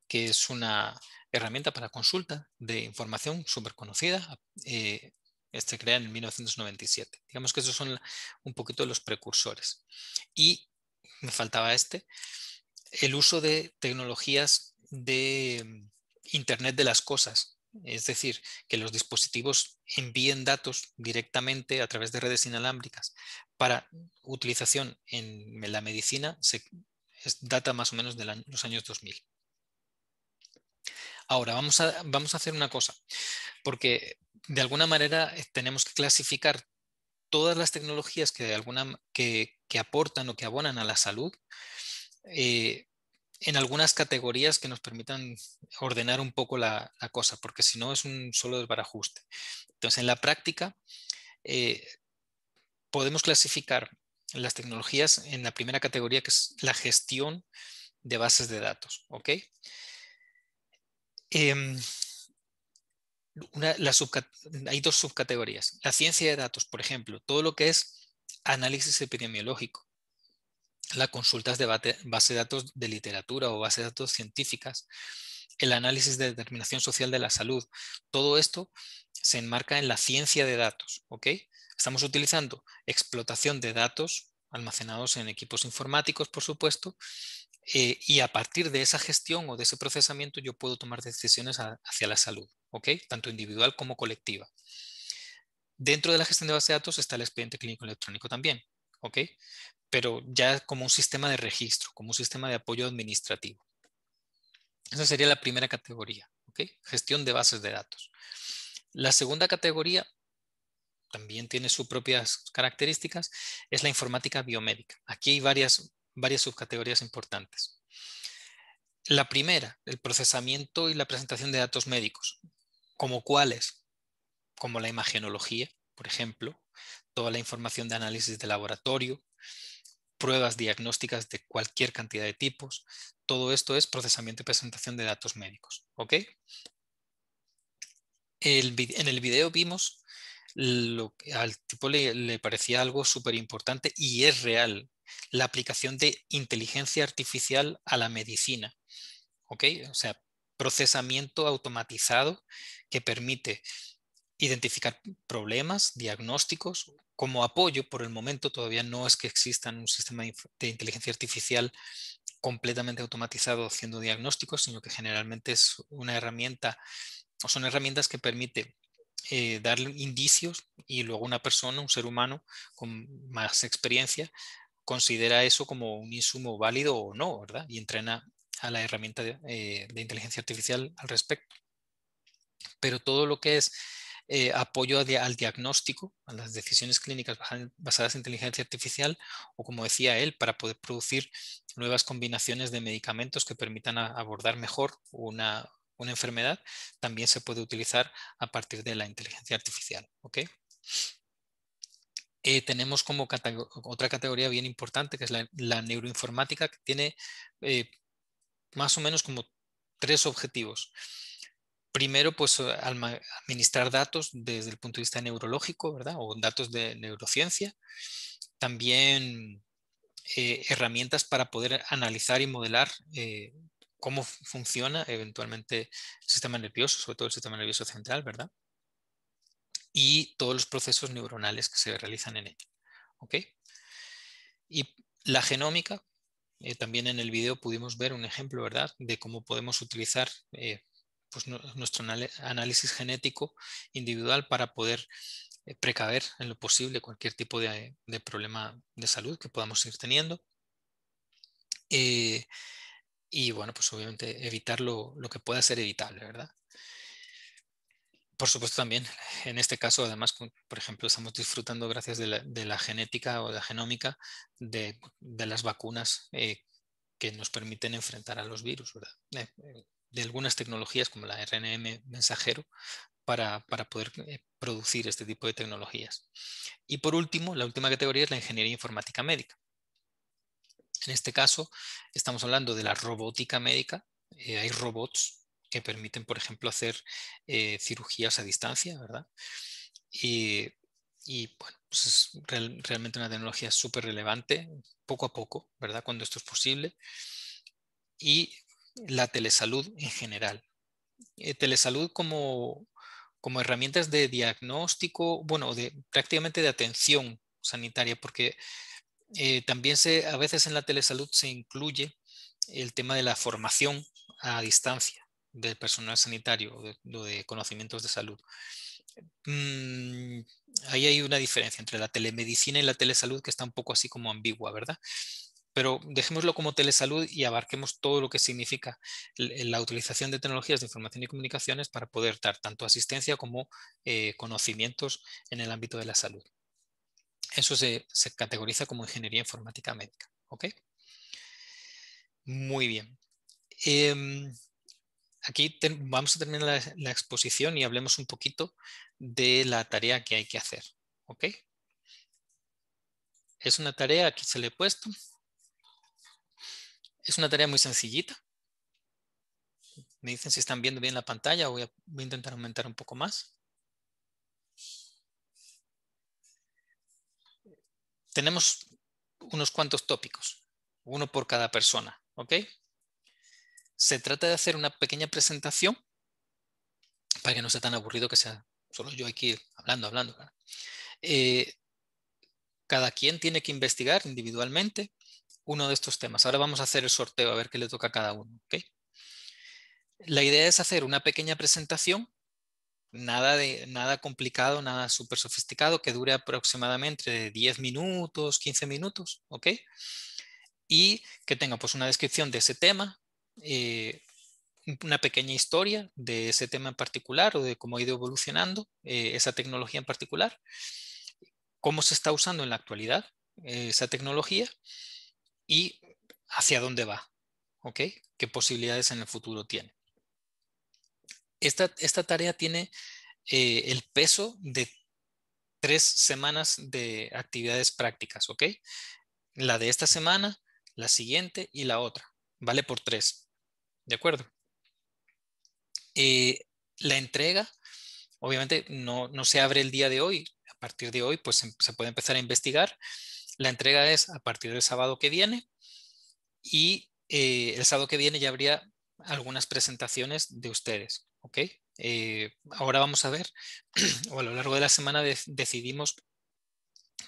que es una herramienta para consulta de información súper conocida, eh, este crea en 1997. Digamos que esos son un poquito los precursores. Y me faltaba este, el uso de tecnologías de mm, Internet de las Cosas, es decir, que los dispositivos envíen datos directamente a través de redes inalámbricas para utilización en la medicina, se, es, data más o menos de los años 2000. Ahora, vamos a, vamos a hacer una cosa, porque de alguna manera eh, tenemos que clasificar todas las tecnologías que, aportan o que abonan a la salud eh, en algunas categorías que nos permitan ordenar un poco la, cosa, porque si no es un solo desbarajuste. Entonces, en la práctica, eh, podemos clasificar las tecnologías en la primera categoría, que es la gestión de bases de datos. ¿ok? Em, hay dos subcategorías. La ciencia de datos, por ejemplo, todo lo que es análisis epidemiológico, las consultas de base de datos de literatura o base de datos científicas, el análisis de determinación social de la salud, todo esto se enmarca en la ciencia de datos. ¿ok? Estamos utilizando explotación de datos almacenados en equipos informáticos, por supuesto, eh, y a partir de esa gestión o de ese procesamiento yo puedo tomar decisiones hacia la salud, ¿ok? Tanto individual como colectiva. Dentro de la gestión de base de datos está el expediente clínico electrónico también, ¿ok? Pero ya como un sistema de registro, como un sistema de apoyo administrativo. Esa sería la primera categoría, ¿ok? Gestión de bases de datos. La segunda categoría también tiene sus propias características, es la informática biomédica. Aquí hay varias varias subcategorías importantes. La primera, el procesamiento y la presentación de datos médicos, como cuáles, como la imagenología, por ejemplo, toda la información de análisis de laboratorio, pruebas diagnósticas de cualquier cantidad de tipos. Todo esto es procesamiento y presentación de datos médicos. ¿ok? en el video vimos lo que al tipo le, parecía algo súper importante y es real, la aplicación de inteligencia artificial a la medicina. ¿Ok? O sea, procesamiento automatizado que permite identificar problemas, diagnósticos, como apoyo, por el momento todavía no es que existan un sistema de inteligencia artificial completamente automatizado haciendo diagnósticos, sino que generalmente es una herramienta o son herramientas que permiten eh, darle indicios y luego una persona, un ser humano con más experiencia, considera eso como un insumo válido o no, ¿verdad? Y entrena a la herramienta de, eh, inteligencia artificial al respecto. Pero todo lo que es eh, apoyo al diagnóstico, a las decisiones clínicas basadas en inteligencia artificial, o como decía él, para poder producir nuevas combinaciones de medicamentos que permitan abordar mejor una, una enfermedad, también se puede utilizar a partir de la inteligencia artificial. ¿ok? Eh, tenemos como otra categoría bien importante que es la, neuroinformática que tiene eh, más o menos como tres objetivos. Primero, pues administrar datos desde el punto de vista neurológico, ¿verdad? O datos de neurociencia. También eh, herramientas para poder analizar y modelar cómo funciona eventualmente el sistema nervioso, sobre todo el sistema nervioso central, ¿verdad? Y todos los procesos neuronales que se realizan en él, ¿Ok? Y la genómica, eh, también en el video pudimos ver un ejemplo, ¿verdad?, de cómo podemos utilizar eh, pues, nuestro análisis genético individual para poder eh, precaver en lo posible cualquier tipo de, de, problema de salud que podamos ir teniendo y bueno, pues obviamente evitar lo, que pueda ser evitable, ¿verdad? Por supuesto también, en este caso además, por ejemplo, estamos disfrutando gracias de la, genética o de la genómica de, las vacunas eh, que nos permiten enfrentar a los virus, ¿verdad? Eh, eh, de algunas tecnologías como la RNM mensajero para, poder producir este tipo de tecnologías. Y por último, la última categoría es la ingeniería informática médica. En este caso, estamos hablando de la robótica médica. Eh, hay robots que permiten, por ejemplo, hacer eh, cirugías a distancia, ¿verdad? Y, bueno, pues es realmente una tecnología súper relevante, poco a poco, ¿verdad? Cuando esto es posible. Y la telesalud en general. Eh, telesalud como, como herramientas de diagnóstico, bueno, de, prácticamente de atención sanitaria, porque eh, también se, a veces en la telesalud se incluye el tema de la formación a distancia del personal sanitario o de, conocimientos de salud. Mm, ahí hay una diferencia entre la telemedicina y la telesalud que está un poco así como ambigua, ¿verdad? Pero dejémoslo como telesalud y abarquemos todo lo que significa eh, la utilización de tecnologías de información y comunicaciones para poder dar tanto asistencia como eh, conocimientos en el ámbito de la salud. Eso se, categoriza como ingeniería informática médica. ¿ok? Muy bien. Em, aquí vamos a terminar la, exposición y hablemos un poquito de la tarea que hay que hacer. ¿ok? Es una tarea, aquí se le he puesto. Es una tarea muy sencillita. Me dicen si están viendo bien la pantalla, voy a intentar aumentar un poco más. tenemos unos cuantos tópicos, uno por cada persona, ¿ok? Se trata de hacer una pequeña presentación para que no sea tan aburrido que sea solo yo aquí hablando, hablando. Eh, cada quien tiene que investigar individualmente uno de estos temas. Ahora vamos a hacer el sorteo a ver qué le toca a cada uno. La idea es hacer una pequeña presentación nada, de, nada complicado, nada súper sofisticado, que dure aproximadamente 10 minutos, 15 minutos, ¿ok? Y que tenga pues una descripción de ese tema, eh, una pequeña historia de ese tema en particular o de cómo ha ido evolucionando eh, esa tecnología en particular, cómo se está usando en la actualidad eh, esa tecnología y hacia dónde va, ¿ok? ¿Qué posibilidades en el futuro tiene? Esta, tarea tiene eh, el peso de tres semanas de actividades prácticas, ¿ok? La de esta semana, la siguiente y la otra. Vale por tres. ¿De acuerdo? Eh, la entrega, obviamente, no, se abre el día de hoy. A partir de hoy, pues se puede empezar a investigar. La entrega es a partir del sábado que viene. Y eh, el sábado que viene ya habría algunas presentaciones de ustedes. ¿ok? Eh, ahora vamos a ver, *clears throat* o a lo largo de la semana decidimos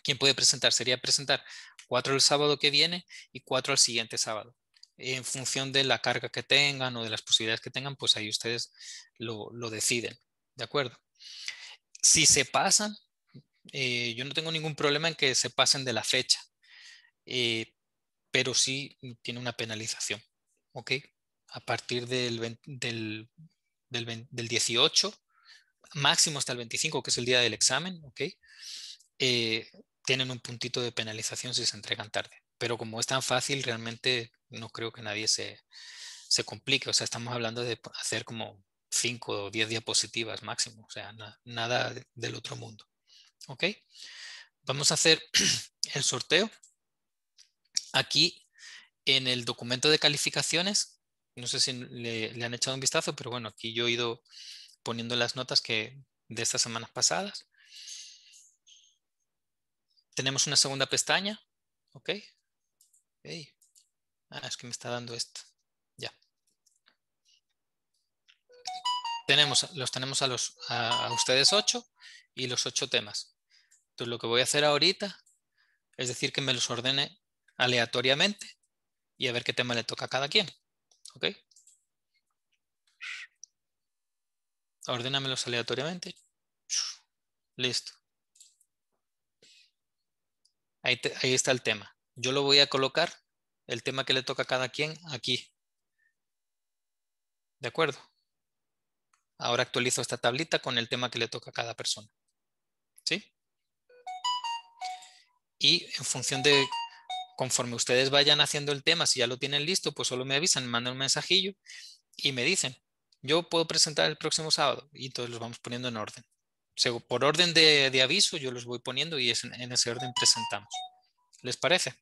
quién puede presentar. Sería presentar cuatro el sábado que viene y cuatro al siguiente sábado. En función de la carga que tengan o de las posibilidades que tengan, pues ahí ustedes lo, deciden, ¿de acuerdo? Si se pasan, eh, yo no tengo ningún problema en que se pasen de la fecha, eh, pero sí tiene una penalización, ¿ok? A partir del, del del, 18, máximo hasta el 25, que es el día del examen, eh, tienen un puntito de penalización si se entregan tarde. Pero como es tan fácil, realmente no creo que nadie se, complique. O sea, estamos hablando de hacer como 5 o 10 diapositivas máximo. O sea, nada del otro mundo. ¿Ok? Vamos a hacer *clears throat* el sorteo. Aquí en el documento de calificaciones no sé si le, han echado un vistazo, pero bueno, aquí yo he ido poniendo las notas que de estas semanas pasadas. Tenemos una segunda pestaña, ¿ok? Ah, es que me está dando esto. Ya. Tenemos, los tenemos a, los, a, a ustedes ocho y los ocho temas. Entonces lo que voy a hacer ahorita es decir que me los ordene aleatoriamente y a ver qué tema le toca a cada quien. ¿Ok? Ordénamelos aleatoriamente. Listo. Ahí, ahí, está el tema. Yo lo voy a colocar, el tema que le toca a cada quien, aquí. ¿De acuerdo? Ahora actualizo esta tablita con el tema que le toca a cada persona. ¿Sí? Y en función de conforme ustedes vayan haciendo el tema, si ya lo tienen listo, pues solo me avisan, me mandan un mensajillo y me dicen, yo puedo presentar el próximo sábado y todos los vamos poniendo en orden. por orden de, aviso yo los voy poniendo y en ese orden presentamos. ¿Les parece?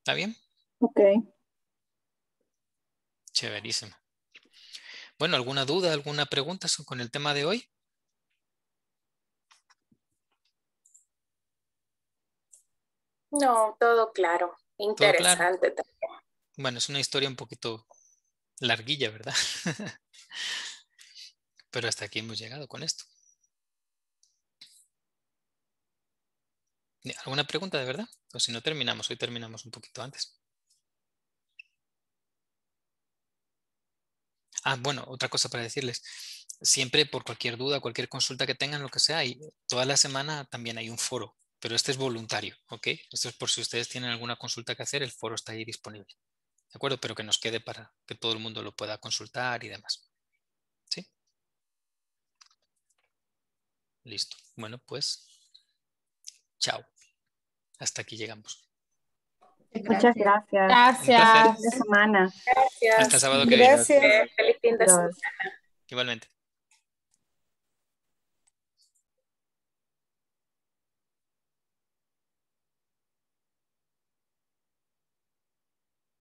¿Está bien? Ok. Chéverísimo. Bueno, ¿alguna duda, alguna pregunta con el tema de hoy? No, todo claro. Interesante también. Bueno, es una historia un poquito larguilla, ¿verdad? *laughs* Pero hasta aquí hemos llegado con esto. ¿Alguna pregunta de verdad? O si no terminamos, hoy terminamos un poquito antes. Ah, bueno, otra cosa para decirles. Siempre por cualquier duda, cualquier consulta que tengan, lo que sea, y toda la semana también hay un foro pero este es voluntario, ¿ok? Esto es por si ustedes tienen alguna consulta que hacer, el foro está ahí disponible, ¿de acuerdo? Pero que nos quede para que todo el mundo lo pueda consultar y demás, ¿sí? Listo, bueno, pues, chao. Hasta aquí llegamos. Muchas gracias. Gracias. De Semana. Gracias. Hasta sábado que viene. Gracias. Feliz fin de semana. Igualmente.